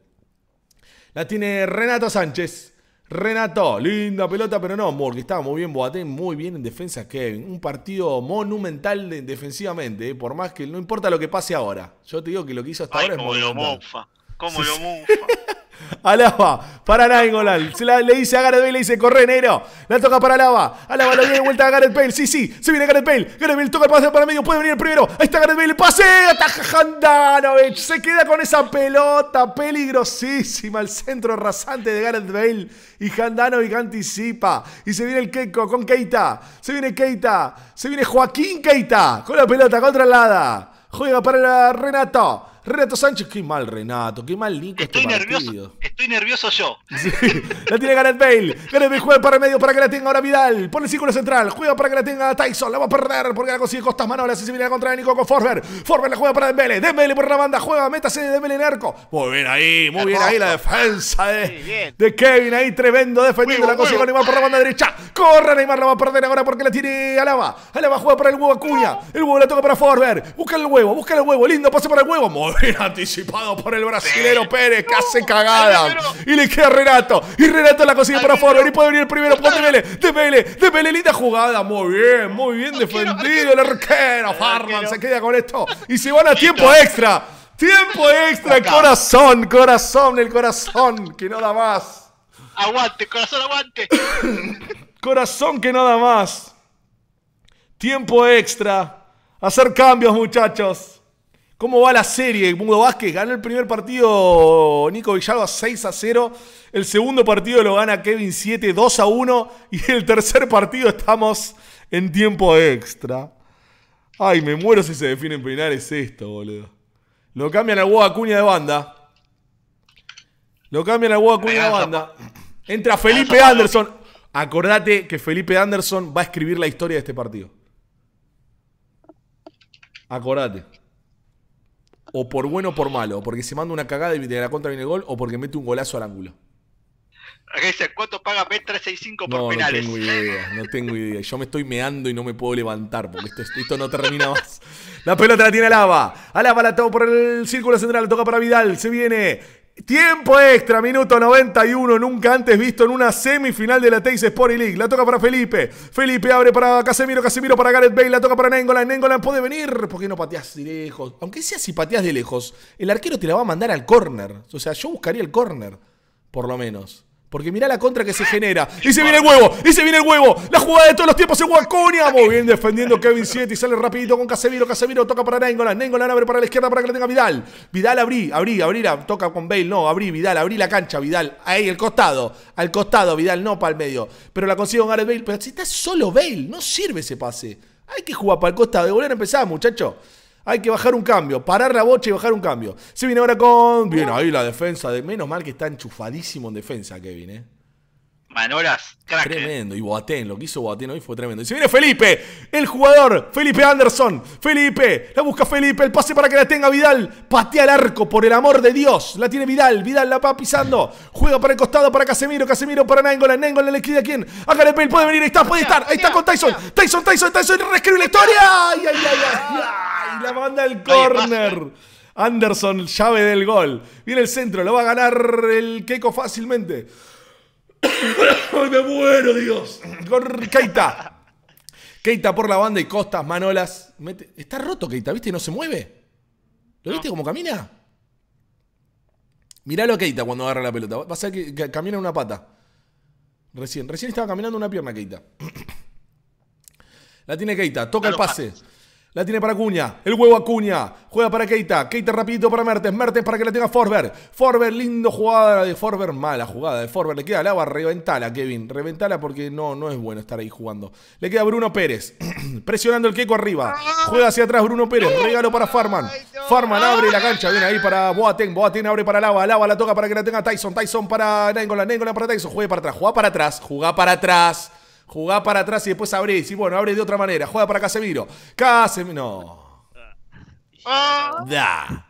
La tiene Renato Sánchez. Renato, linda pelota, pero no, porque estaba muy bien Boateng, muy bien en defensa Kevin. Un partido monumental defensivamente, eh, por más que no importa lo que pase ahora. Yo te digo que lo que hizo hasta ahora es como lo mofa, como lo mofa. *laughs* Alaba para Nainggolan. Se le dice a Gareth Bale, le dice, corre Nero La toca para Alaba. Alaba la viene de vuelta a Gareth Bale. Sí, sí, se viene Gareth Bale. Gareth Bale toca el pase para el medio. Puede venir el primero. Ahí está Gareth Bale. Pase. Ataja Handanovic. Se queda con esa pelota peligrosísima. El centro rasante de Gareth Bale. Y Handanovic anticipa. Y se viene el Keiko con Keita. Se viene Keita. Se viene Joaquín Keita. Con la pelota controlada. Juega para Renato. Renato Sánchez, qué mal Renato, qué mal Nico este estoy nervioso, Estoy nervioso yo. la tiene Gareth Bale. Gareth Bale juega para el medio para que la tenga ahora Vidal. Pone el círculo central, juega para que la tenga Tyson. La va a perder porque la consigue Costas Manolas. Se viene contra de Nico con Forber. Forber la juega para Dembele. Dembele por la banda, juega, métase de Dembele en arco. Muy bien ahí, muy bien ahí la defensa de, de Kevin. Ahí tremendo defendiendo la consigue Neymar por la banda derecha. Corre Neymar, la va a perder ahora porque la tiene Alaba. Alaba juega para el huevo Acuña. El huevo la toca para Forber. Busca el huevo, busca el huevo. Lindo pase para el huevo. *laughs* anticipado por el brasilero Pérez, que hace cagada. Y le queda Renato. Y Renato la consigue para foro Y puede venir el primero *laughs* De Pele, linda jugada. Muy bien, muy bien defendido el arquero. Farman se queda con esto. Y se van a tiempo extra. Tiempo extra, corazón, corazón, el corazón, que no da más. Aguante, corazón, aguante. *coughs* corazón que no da más. Tiempo extra. Hacer cambios, muchachos. ¿Cómo va la serie? Mundo Vázquez ganó el primer partido Nico Villalba 6 a 0. El segundo partido lo gana Kevin 7 2 a 1. Y el tercer partido estamos en tiempo extra. Ay, me muero si se en penales esto, boludo. Lo cambian a Acuña de banda. Lo cambian a Boa de banda. Entra Felipe Anderson. Acordate que Felipe Anderson va a escribir la historia de este partido. Acordate o por bueno o por malo, porque se manda una cagada y de la contra viene el gol, o porque mete un golazo al ángulo. ¿Cuánto paga p 365 por penales? No tengo idea, no tengo idea. Yo me estoy meando y no me puedo levantar porque esto, esto no termina más. La pelota la tiene Alaba. Alaba la toca por el círculo central, toca para Vidal, se viene. Tiempo extra, minuto 91, nunca antes visto en una semifinal de la Teis Sport League. La toca para Felipe. Felipe abre para Casemiro, Casemiro para Gareth Bale, la toca para Nengolan. Nengolan puede venir. porque no pateas de lejos? Aunque sea si pateas de lejos, el arquero te la va a mandar al corner, O sea, yo buscaría el corner por lo menos. Porque mirá la contra que se genera. Y se viene el huevo, y se viene el huevo. La jugada de todos los tiempos en Walconia. Muy bien defendiendo Kevin 7 y sale rapidito con Casemiro. Casemiro toca para Nengolan. Nengolan abre para la izquierda para que la tenga Vidal. Vidal abrí, abrí, abrí. toca con Bale, no, abrí Vidal, abrí la cancha, Vidal. Ahí, el costado. Al costado, Vidal, no para el medio. Pero la consigue con Gareth Bale. Pero si está solo Bale, no sirve ese pase. Hay que jugar para el costado. De volver a empezar, muchachos. Hay que bajar un cambio, parar la bocha y bajar un cambio. Se viene ahora con. Bien, ahí la defensa de. Menos mal que está enchufadísimo en defensa, Kevin, eh. Manoras, crack. Eh. Tremendo. Y Boatén, lo que hizo Boatén hoy fue tremendo. Y se viene Felipe, el jugador, Felipe Anderson. Felipe, la busca Felipe, el pase para que la tenga Vidal. Patea el arco, por el amor de Dios. La tiene Vidal, Vidal la va pisando. Juega para el costado para Casemiro, Casemiro para Nangola. Nangola le queda a quién. A puede venir, ahí está, puede estar. Ahí está con Tyson. Tyson, Tyson, Tyson, reescribe la historia. Ay, ay, ay, ay, La manda el corner, Anderson, llave del gol. Viene el centro, lo va a ganar el Keiko fácilmente. *coughs* me muero, Dios! Keita. Keita por la banda y Costas, Manolas. Está roto Keita, ¿viste? No se mueve. ¿Lo viste cómo camina? Miralo a Keita cuando agarra la pelota. Va a ser que, camina en una pata. Recién, recién estaba caminando una pierna Keita. *coughs* la tiene Keita, toca el pase. La tiene para Acuña. El huevo Acuña. Juega para Keita. Keita rapidito para Mertes. Mertes para que la tenga Forber. Forber, lindo jugada de Forber. Mala jugada de Forber. Le queda lava Reventala, Kevin. Reventala porque no, no es bueno estar ahí jugando. Le queda Bruno Pérez. *clears throat* Presionando el Keiko arriba. Juega hacia atrás Bruno Pérez. Regalo para Farman. Farman abre la cancha. Viene ahí para Boateng. Boateng abre para Lava. Lava la toca para que la tenga Tyson. Tyson para Nengola. Nengola para Tyson. Juega para atrás. Juega para atrás. Juega para atrás. Jugá para atrás y después abrís. Y bueno, abre de otra manera. Juega para Casemiro. Casemiro. No. Ah. Da.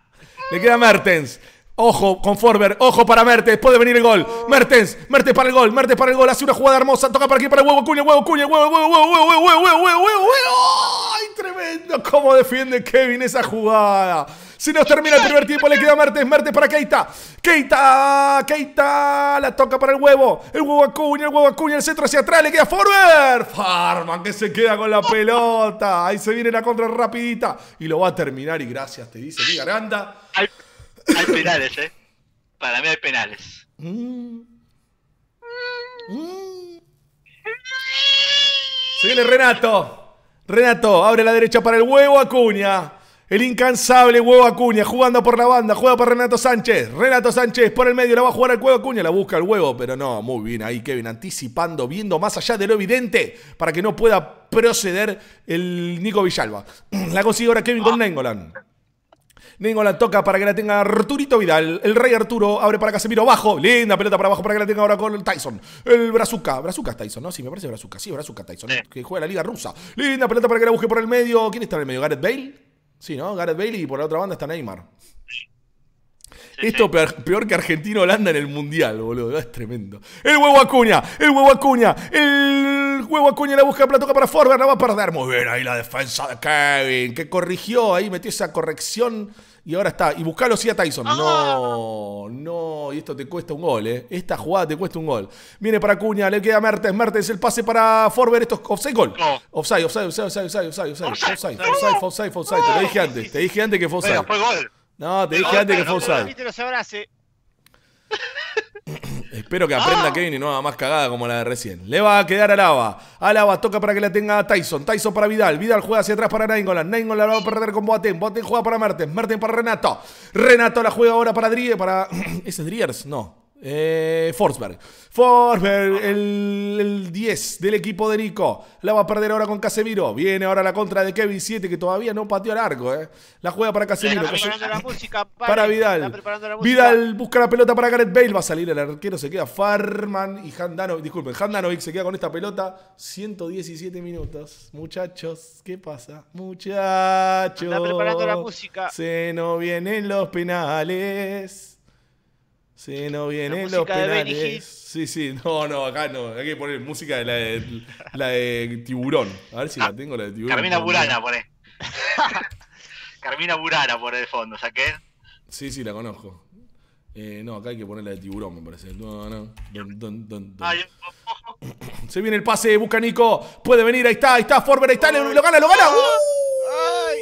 Le queda Mertens. Ojo con Forber, ojo para Mertes, puede venir el gol. Mertens, Mertes para el gol, Mertes para el gol, hace una jugada hermosa, toca para aquí para el huevo, cuña, huevo, cuña, huevo, huevo, huevo, huevo, huevo, huevo, huevo, huevo, ¡Ay, tremendo! ¿Cómo defiende Kevin esa jugada? Si nos termina el primer tiempo, le queda Mertes, Mertes para Keita. Keita, Keita, la toca para el huevo. El huevo acuña, el huevo cuña, el centro hacia atrás, le queda Forber. Farman que se queda con la pelota. Ahí se viene la contra rapidita. Y lo va a terminar y gracias, te dice mi hay penales, ¿eh? Para mí hay penales. Sigue Renato. Renato, abre la derecha para el huevo Acuña. El incansable huevo Acuña jugando por la banda, juega para Renato Sánchez. Renato Sánchez por el medio, la va a jugar al huevo Acuña, la busca el huevo, pero no, muy bien ahí Kevin, anticipando, viendo más allá de lo evidente para que no pueda proceder el Nico Villalba. *clears throat* La consigue ahora Kevin con ah. Nengolan. Ningo la toca para que la tenga Arturito Vidal. El rey Arturo abre para Casemiro abajo. Linda pelota para abajo para que la tenga ahora con Tyson. El Brazuca. Brazuca Tyson, ¿no? Sí, me parece Brazuca. Sí, Brazuca Tyson. Que juega la Liga Rusa. Linda pelota para que la busque por el medio. ¿Quién está en el medio? ¿Gareth Bale? Sí, ¿no? Gareth Bale y por la otra banda está Neymar. Esto peor, que argentino holanda en el Mundial, boludo. Es tremendo. El huevo Acuña, el huevo Acuña, el huevo Acuña la busca, la toca para Forber, la va a perder. Muy bien ahí la defensa de Kevin, que corrigió ahí, metió esa corrección y ahora está. Y buscalo sí a Tyson. Ah. No, no. Y esto te cuesta un gol, ¿eh? Esta jugada te cuesta un gol. Viene para Cuña, le queda Mertes. Mertes, el pase para Forber. Esto es offside gol. Offside, offside, offside, offside, offside, offside, offside, offside, offside, offside, Te lo dije antes. Te dije antes que fue offside. No, te dije antes que fue offside. *laughs* Espero que aprenda ah. Kevin y no haga más cagada como la de recién. Le va a quedar a Lava. Alaba toca para que la tenga Tyson. Tyson para Vidal. Vidal juega hacia atrás para Naingolan. Naingolan la va a perder con Boateng. Boateng juega para Mertens. Mertens para Renato. Renato la juega ahora para Dries, Para... *clears throat* ¿Ese es Driers? No. Eh, Forsberg. Forsberg, el, el, 10 del equipo de Nico. La va a perder ahora con Casemiro. Viene ahora la contra de Kevin 7, que todavía no pateó largo. Eh. La juega para Casemiro. música, *laughs* para Vidal. Vidal busca la pelota para Gareth Bale. Va a salir el arquero. Se queda Farman y Handanovic. Disculpen, Handanovic se queda con esta pelota. 117 minutos. Muchachos, ¿qué pasa? Muchachos. la Se no vienen los penales. Sí, no viene. los de Sí, sí, no, no, acá no. Hay que poner música de la de, la de tiburón. A ver si la ah, tengo, la de tiburón. Carmina Burana, ahí. *laughs* Carmina Burana por el fondo, ¿saqué? Sí, sí, la conozco. Eh, no, acá hay que poner la de tiburón, me parece. No, no. *coughs* Se viene el pase, busca Nico. Puede venir, ahí está, ahí está, Forber, ahí está, lo, gana, lo gana. Ay.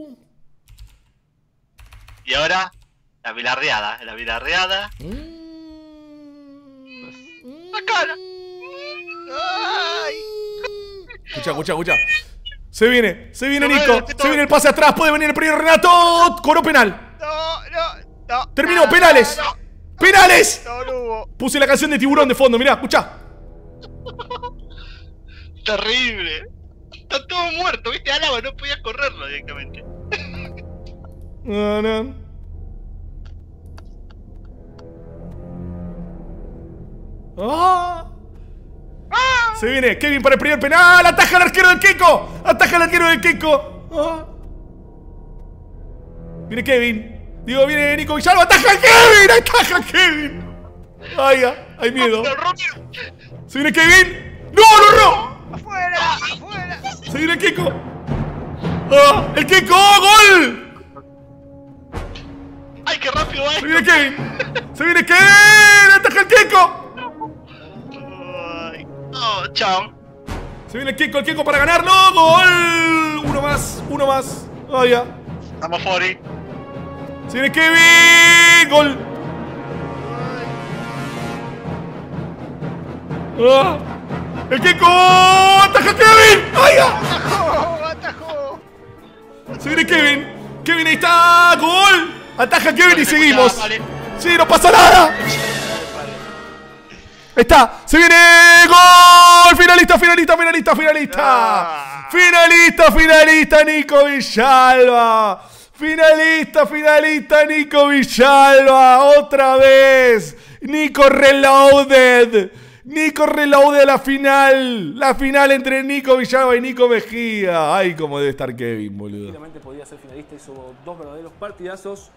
¡Uh! Y ahora la Vilarreada, la Vilarreada. Mm. La cara. Ay. Escucha, escucha, escucha. Se viene, se viene Nico. Se viene el pase atrás, puede venir el primer Renato. Coro penal. No, no, no. Terminó, penales. ¡Penales! Puse la canción de tiburón de fondo, mirá, escucha. *laughs* Terrible. Está todo muerto, viste, Álava no podía correrlo directamente. No, no. ¡Ah! Se viene Kevin para el primer penal. ¡Ataja al arquero del Keiko! ¡Ataja al arquero del Keiko! ¡Ah! Viene Kevin. Digo, viene Nico Villalba. ¡Ataja a Kevin! ¡Ataja a Kevin! ¡Ay, hay miedo! ¡Se viene Kevin! ¡No, no, no! ¡Afuera! ¡Afuera! ¡Se viene Keiko! ¡Ah! ¡El Keiko! ¡Oh, ¡Gol! ¡Ay, qué rápido ahí! Eh. ¡Se viene Kevin! ¡Se viene Kevin! ¡Ataja el Keiko! Oh, chao. Se viene el Kiko, el Kiko para ganarlo. ¡Gol! Uno más, uno más. Vaya. Oh, Estamos 40. Se viene Kevin. Gol. Oh. el Kiko. ¡Ataja Kevin! Se viene Kevin. Kevin ahí está. ¡Gol! Ataja Kevin y seguimos. ¡Sí, no pasa nada! Está, se viene gol. Finalista, finalista, finalista, finalista. Ah. Finalista, finalista, Nico Villalba. Finalista, finalista, Nico Villalba. Otra vez. Nico Reloaded. Nico Reloaded a la final. La final entre Nico Villalba y Nico Mejía. Ay, cómo debe estar Kevin, boludo. podía ser finalista. Hizo dos verdaderos partidazos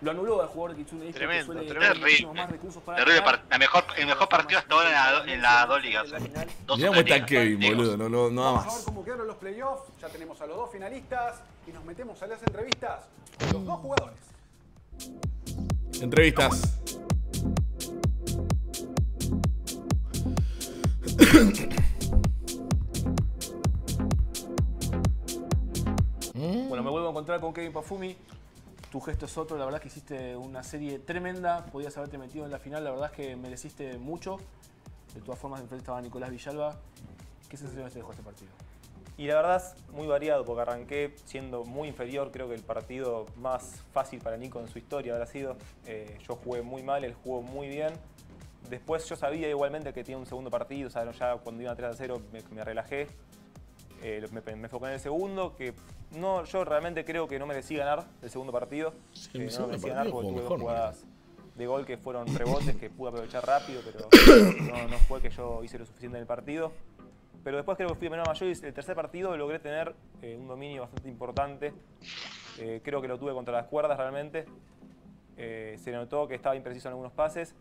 lo anuló el jugador de Kitsune Ito, tremendo, que suele tremendo. Terrible. más recursos para la mejor, el mejor partido hasta ahora en las la dos ligas. Mirá cómo está Kevin, boludo, no, no, más. Vamos a ver cómo quedaron los playoffs, ya tenemos a los dos finalistas y nos metemos a las entrevistas con los dos jugadores. Entrevistas. Bueno, me vuelvo a encontrar con Kevin Pafumi, tu gesto es otro, la verdad es que hiciste una serie tremenda, podías haberte metido en la final, la verdad es que mereciste mucho. De todas formas, enfrente estaba Nicolás Villalba. ¿Qué sensación te dejó este partido? Y la verdad es muy variado, porque arranqué siendo muy inferior, creo que el partido más fácil para Nico en su historia habrá sido. Eh, yo jugué muy mal, él jugó muy bien. Después yo sabía igualmente que tiene un segundo partido, ya cuando iba 3 a 0 me relajé. Eh, me, me, en el segundo, que no, yo realmente creo que no me merecí ganar el segundo partido. no ganar porque tuve dos jugadas de gol que fueron *coughs* rebotes que pude aprovechar rápido, pero *coughs* no, fue que yo hice lo suficiente en el partido. Pero después creo que fui menor mayor y el tercer partido logré tener eh, un dominio bastante importante. Eh, creo que lo tuve contra las cuerdas realmente. se notó que estaba impreciso en algunos pases,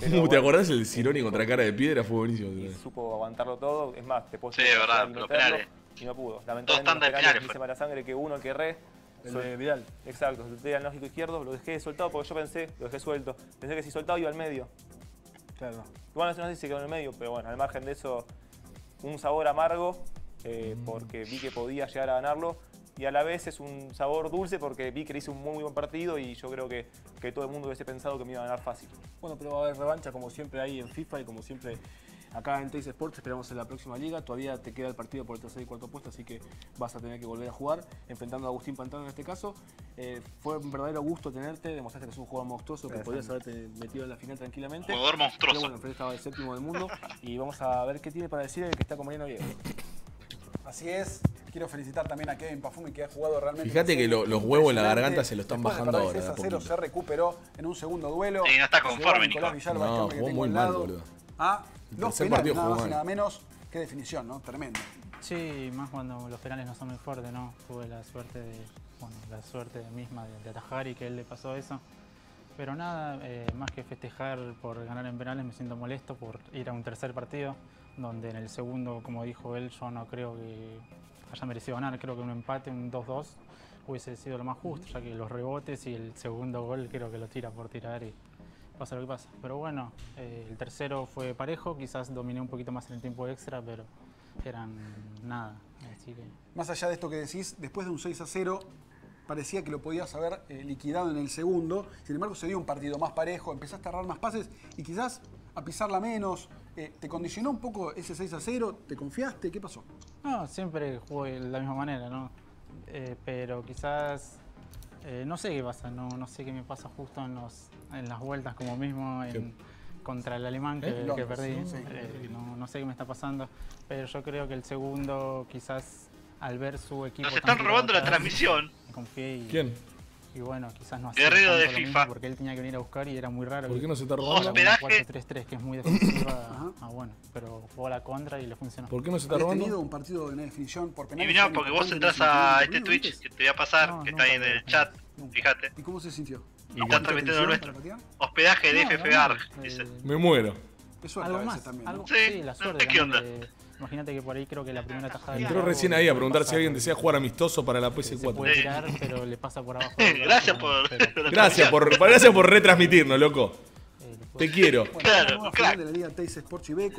*laughs* ¿Te acordás el Cironi contra cara de piedra? Fue buenísimo. supo aguantarlo todo. Es más, te puedo Sí, verdad, los penales. Y no pudo. Lamentablemente, de penales, dice la sangre que uno que erré. El Vidal. Exacto, solté al lógico izquierdo, lo dejé soltado porque yo pensé, lo dejé suelto. Pensé que si soltado iba al medio. Claro. Igual no sé si se quedó en el medio, pero bueno, al margen de eso, un sabor amargo, eh, mm. porque vi que podía llegar a ganarlo y a la vez es un sabor dulce porque vi que le hice un muy buen partido y yo creo que, que todo el mundo hubiese pensado que me iba a ganar fácil. Bueno, pero va a haber revancha como siempre ahí en FIFA y como siempre acá en Teis Sports esperamos en la próxima liga. Todavía te queda el partido por el tercer y cuarto puesto, así que vas a tener que volver a jugar, enfrentando a Agustín Pantano en este caso. Eh, fue un verdadero gusto tenerte, demostraste que es un jugador monstruoso, que podías haberte metido en la final tranquilamente. Jugador monstruoso. Pero bueno, estaba el séptimo del mundo y vamos a ver qué tiene para decir el que está acompañando viejo. Así es. Quiero felicitar también a Kevin Pafumi que ha jugado realmente. Fíjate que los huevos en la garganta se lo están bajando ahora. se recuperó en un segundo duelo. Y no está conforme, no, jugó muy mal, boludo. Ah, dos penales, nada más y nada menos. Qué definición, ¿no? Tremendo. Sí, más cuando los penales no son muy fuertes, ¿no? Tuve la suerte de, bueno, la suerte misma de, de atajar y que él le pasó eso. Pero nada, eh, más que festejar por ganar en penales, me siento molesto por ir a un tercer partido donde en el segundo, como dijo él, yo no creo que haya merecido ganar, creo que un empate, un 2-2, hubiese sido lo más justo, ya que los rebotes y el segundo gol creo que lo tira por tirar y pasa lo que pasa. Pero bueno, eh, el tercero fue parejo, quizás dominé un poquito más en el tiempo extra, pero eran nada. Más allá de esto que decís, después de un 6 0, parecía que lo podías haber eh, liquidado en el segundo, sin embargo se dio un partido más parejo, empezaste a errar más pases y quizás a pisarla menos, eh, ¿Te condicionó un poco ese 6 a 0? ¿Te confiaste? ¿Qué pasó? No, siempre juego de la misma manera, ¿no? Eh, pero quizás eh, no sé qué pasa, no, no sé qué me pasa justo en, los, en las vueltas como mismo contra el alemán que, perdí. no, sé qué me está pasando, pero yo creo que el segundo quizás al ver su equipo... Nos están robando la transmisión. Confié ¿Quién? Y bueno, quizás no hacía Guerrero de FIFA. porque él tenía que venir a buscar y era muy raro. ¿Por qué no se tardó hospedaje 4-3-3, que es muy defensiva. *laughs* ah, bueno, pero jugó a la contra y le funcionó. ¿Por qué no se tardó? tenido un partido de definición por penal. Y mira porque vos entras a este Twitch que te voy a pasar, que está ahí en el chat, fíjate. ¿Y cómo se sintió? Y está transmitiendo nuestro. Hospedaje de FFR, dice. Eh, me muero. Es algo más, también. sí, la suerte. ¿Qué onda? Imagínate que por ahí creo que la primera tajada. Entró recién ahí a preguntar si alguien desea jugar amistoso para la PS4. puede tirar, pero le pasa por abajo. *laughs* gracias, por, gracias por. retransmitirnos, loco. Eh, Te quiero. claro, claro. de la Liga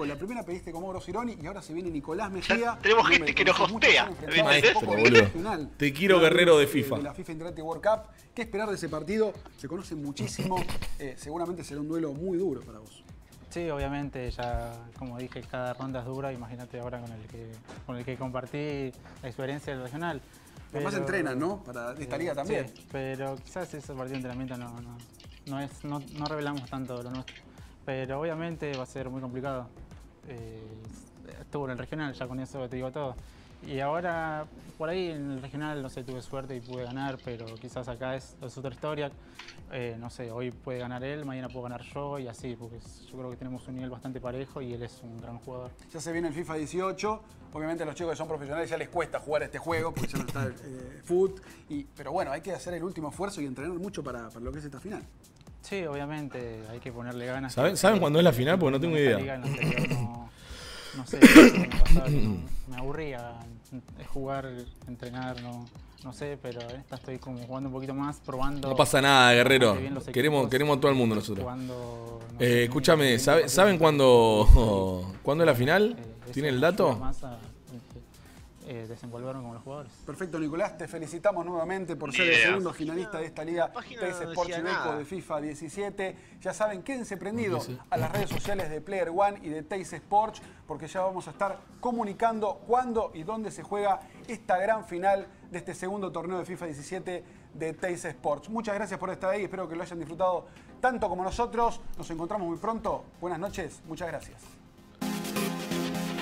La primera pediste como Oro y ahora se viene Nicolás Mejía. tenemos gente que nos hostea. Te quiero, guerrero de FIFA. la FIFA Internet World Cup. ¿Qué esperar de ese partido? Se conoce muchísimo. *laughs* Eh, seguramente será un duelo muy duro para vos. Sí, obviamente, ya como dije, cada ronda es dura, imagínate ahora con el que, con el que compartí la experiencia del regional. ¿Más Además entrenan, ¿no? Para esta eh, también. Sí, pero quizás ese partido de entrenamiento no, es, no, revelamos tanto lo nuestro. Pero obviamente va a ser muy complicado. Eh, estuvo en el regional, ya con eso te digo todo. Y ahora, por ahí en el regional, no sé, tuve suerte y pude ganar, pero quizás acá es, otra historia. Eh, no sé, hoy puede ganar él, mañana puedo ganar yo y así, porque yo creo que tenemos un nivel bastante parejo y él es un gran jugador. Ya se viene el FIFA 18, obviamente a los chicos que son profesionales ya les cuesta jugar este juego, porque ya no está el eh, foot, y, pero bueno, hay que hacer el último esfuerzo y entrenar mucho para, para lo que es esta final. Sí, obviamente, hay que ponerle ganas. ¿Saben, ¿saben cuándo es la final? Porque no tengo idea. no, sé, *coughs* me aburría es jugar, entrenar, no, no sé, pero estoy como jugando un poquito más, probando. No pasa nada, guerrero. Queremos, queremos a todo el mundo nosotros. Eh, escúchame, ¿saben cuándo, *laughs* cuando es la final? Eh, ¿Tiene el dato? eh, como los jugadores. Perfecto, Nicolás, te felicitamos nuevamente por ser el segundo finalista de esta liga de FIFA 17. Ya saben, quédense prendidos a las redes sociales de Player One y de Teis Sports, porque ya vamos a estar comunicando cuándo y dónde se juega esta gran final de este segundo torneo de FIFA 17 de Teis Sports. Muchas gracias por estar ahí, espero que lo hayan disfrutado tanto como nosotros. Nos encontramos muy pronto. Buenas noches, muchas gracias.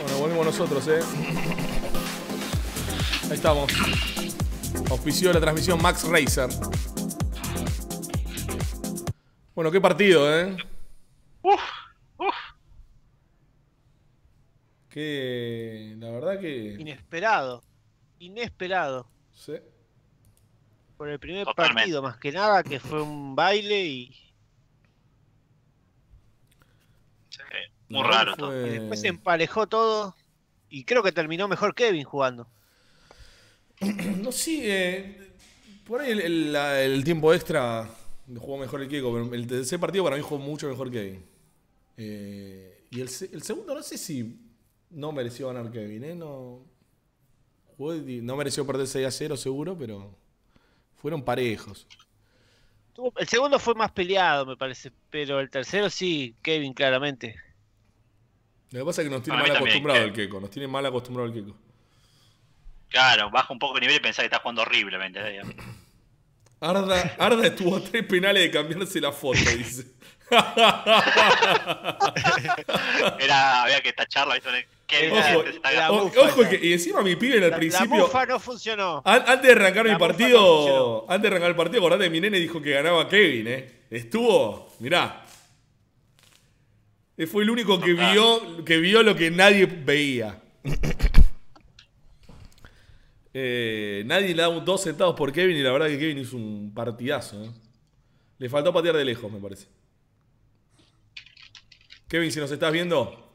Bueno, volvemos nosotros, ¿eh? Ahí estamos. Oficio de la transmisión Max Racer. Bueno, qué partido, ¿eh? Uf, uf. Que la verdad que... Inesperado. Inesperado. Sí. Por el primer partido, más que nada, que fue un baile y... muy raro. Después se emparejó todo y creo que terminó mejor Kevin jugando no, sí. Eh, por ahí el, tiempo extra jugó mejor el Keiko, pero el tercer partido para mí jugó mucho mejor Kevin. Eh, y el, segundo, no sé si no mereció ganar Kevin, eh, No, no mereció perder 6 a 0, seguro, pero fueron parejos. El segundo fue más peleado, me parece, pero el tercero sí, Kevin claramente. Lo que pasa es que nos tiene mal acostumbrado el Keiko, nos tiene mal acostumbrado el Keiko. Claro, baja un poco el nivel y pensás que está jugando horriblemente. *clears throat* Arda, Arda estuvo a tres penales de cambiarse la foto, dice. *laughs* Era, había que tacharla, ¿viste? Ojo, ojo que, y encima mi pibe en el principio. no funcionó. antes de arrancar mi partido, antes de arrancar el partido, acordate, mi nene dijo que ganaba Kevin, ¿eh? Estuvo, mirá. Fue el único que vio, que vio lo que nadie veía. *laughs* Eh, nadie le da dos centavos por Kevin y la verdad que Kevin hizo un partidazo. ¿eh? Le faltó patear de lejos, me parece. Kevin, si nos estás viendo,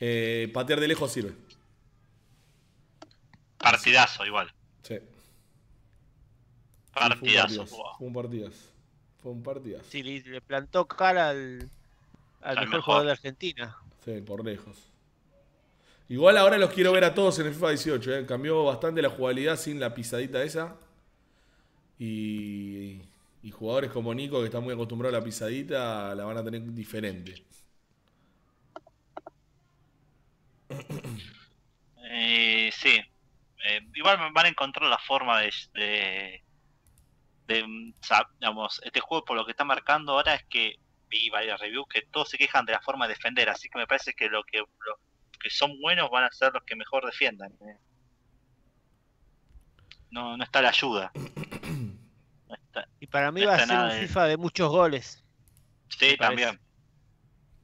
eh, patear de lejos sirve. Partidazo igual. Sí. Partidazo. Fue un partidazo. Fue un partidazo. Sí, le, plantó cara al, mejor jugador de Argentina. Sí, por lejos. Igual ahora los quiero ver a todos en el FIFA 18. ¿eh? Cambió bastante la jugabilidad sin la pisadita esa. Y, jugadores como Nico, que está muy acostumbrado a la pisadita, la van a tener diferente. Eh, sí. Eh, igual van a encontrar la forma de, de, mm, digamos, este juego por lo que está marcando ahora es que vi varias reviews que todos se quejan de la forma de defender, así que me parece que lo que que son buenos van a ser los que mejor defiendan. Eh. No, no está la ayuda. *clears throat* y para mí va a ser un FIFA de muchos goles. Sí, también.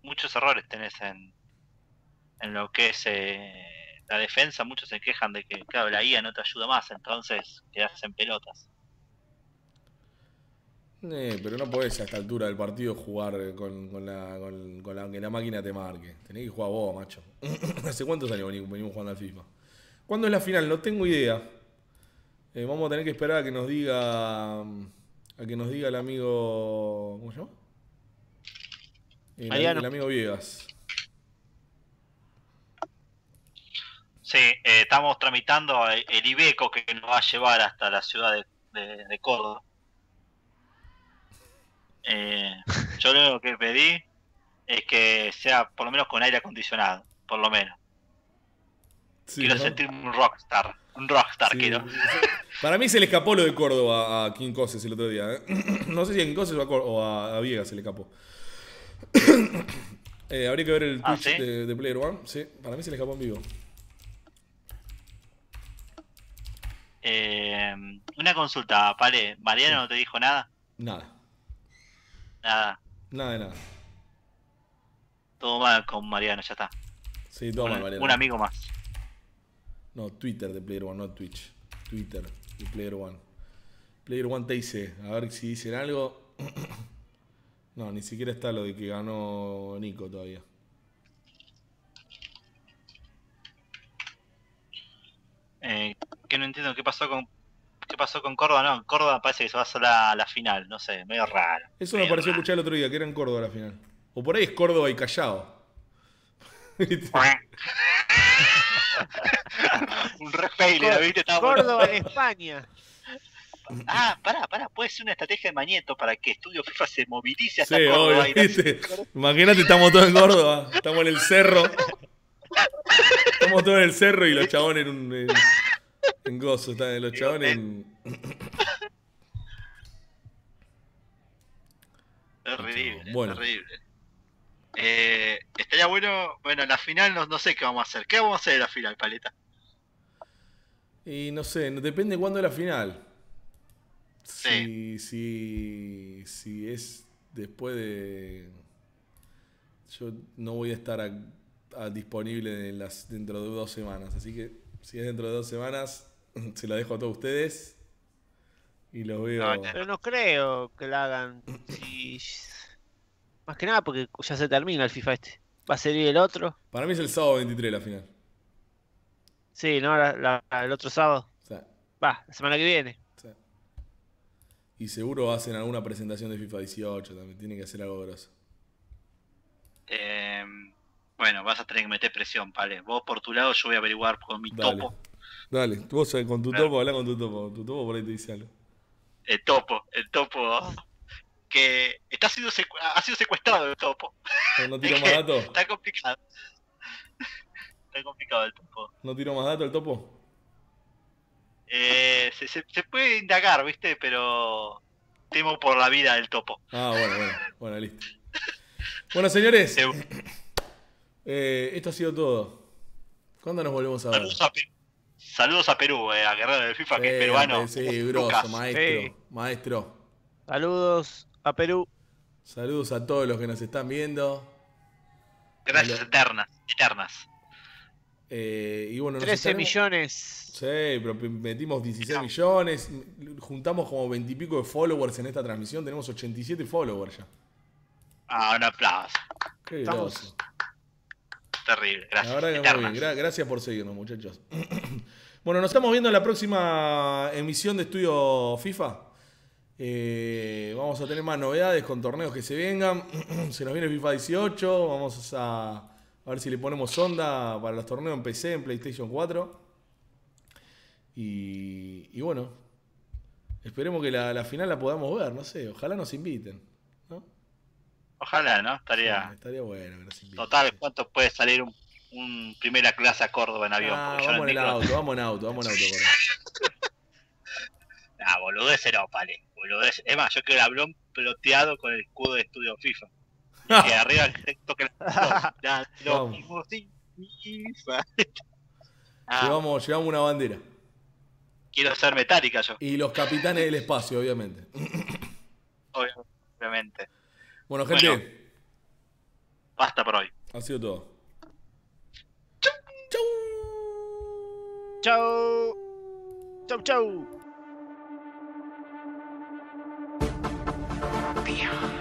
Muchos errores tenés en, lo que es eh, la defensa. Muchos se quejan de que, claro, la IA no te ayuda más, entonces quedas en pelotas. Eh, pero no podés a esta altura del partido jugar eh, con, la, con, que máquina te marque. Tenés que jugar vos, macho. *clears throat* ¿Hace cuántos años venimos jugando al FIFA? ¿Cuándo es la final? No tengo idea. Eh, vamos a tener que esperar a que nos diga. Mm, a que nos diga el amigo. ¿Cómo se llama? El, amigo Viegas. Sí, eh, estamos tramitando el, el, Ibeco que nos va a llevar hasta la ciudad de Córdoba. Eh, yo lo que pedí es que sea por lo menos con aire acondicionado, por lo menos. Sí, quiero sentir un rockstar. Un rockstar quiero. *laughs* Para mí se le escapó lo de Córdoba a King Coses el otro día. ¿eh? *clears throat* No sé si a King Coses o a, o a Viegas se le escapó. *clears throat* Eh, habría que ver el ah, Twitch de, Player One. Sí, para mí se le escapó en vivo. Eh, una consulta, Vale, ¿Mariano no te dijo nada? Nada. Nada. Nada de nada. Todo mal con Mariano, ya está. Sí, todo mal, Mariano. Un amigo más. No, Twitter de Player One, no Twitch. Twitter de Player One. Player One te dice, a ver si dicen algo. *clears throat* no, ni siquiera está lo de que ganó Nico todavía. Eh, que no entiendo qué pasó con ¿Qué pasó con Córdoba? No, Córdoba parece que se va a hacer la, final, no sé, medio raro. Eso me pareció escuchar el otro día, que era en Córdoba la final. O por ahí es Córdoba y Callao. *laughs* Un respeile, ¿viste? Córdoba en España. Ah, pará, pará, puede ser una estrategia de Mañeto para que Estudio FIFA se movilice hasta Córdoba. Imagínate, estamos todos en Córdoba, estamos en el cerro. Estamos todos en el cerro y los chabones en un, en Gozo están los chabones. En... Terrible, bueno. terrible. Eh, estaría bueno, bueno, la final no, sé qué vamos a hacer. ¿Qué vamos a hacer en la final, Paleta? Y no sé, depende de cuándo es la final. Sí. Si, si, si es después de... Yo no voy a estar disponible dentro de dos semanas, así que si es dentro de dos semanas, *laughs* se la dejo a todos ustedes. Y los veo. No, no creo que la hagan. *clears throat* Más que nada porque ya se termina el FIFA este. Va a salir el otro. Para mí es el sábado 23 la final. Sí, ¿no? el otro sábado. Va, la semana que viene. Y seguro hacen alguna presentación de FIFA 18 también. tiene que hacer algo grosso. Eh, bueno, vas a tener que meter presión, vale. Vos por tu lado, yo voy a averiguar con mi topo. Dale, vos eh, con tu topo, habla con tu topo. Tu topo por ahí te dice algo. El topo, el topo. Que está siendo ha sido secuestrado el topo. No, no *laughs* tiro más datos. Está complicado. Está complicado el topo. ¿No tiro más datos el topo? Eh, se, se puede indagar, ¿viste? Pero temo por la vida del topo. Ah, bueno, bueno. Bueno, listo. Bueno, señores. *laughs* *clears throat* Eh, esto ha sido todo. ¿Cuándo nos volvemos a ver? Saludos a Perú, eh, a, Guerrero del FIFA, que es peruano. Sí, grosso, maestro. Maestro. Saludos a Perú. Saludos a todos los que nos están viendo. Gracias eternas, eternas. Eh, y 13 millones. Sí, pero metimos 16 millones. Juntamos como 20 y pico de followers en esta transmisión. Tenemos 87 followers ya. Ah, un aplauso. Qué terrible. Gracias. gracias por seguirnos, muchachos. *clears throat* bueno, nos estamos viendo en la próxima emisión de Estudio FIFA. Eh, vamos a tener más novedades con torneos que se vengan. *clears throat* se nos viene FIFA 18. Vamos a, ver si le ponemos onda para los torneos en PC, en PlayStation 4. Y, bueno, esperemos que la final la podamos ver. No sé, ojalá nos inviten. Ojalá, ¿no? Estaría, estaría bueno. Total, ¿cuánto puede salir un, primera clase a Córdoba en ah, avión? vamos, en auto, vamos en auto, vamos en auto. *laughs* ah, boludez no, vale. Boludez. Es más, yo quiero el hablón ploteado con el escudo de estudio FIFA. Y que *laughs* arriba el toque la, la, lo mismo FIFA. *laughs* llevamos, llevamos una bandera. Quiero ser metálica yo. Y los capitanes del espacio, obviamente. obviamente. Bueno, gente. Hasta por hoy. Ha sido todo. Chau. Chau. Chau. Chau, chau.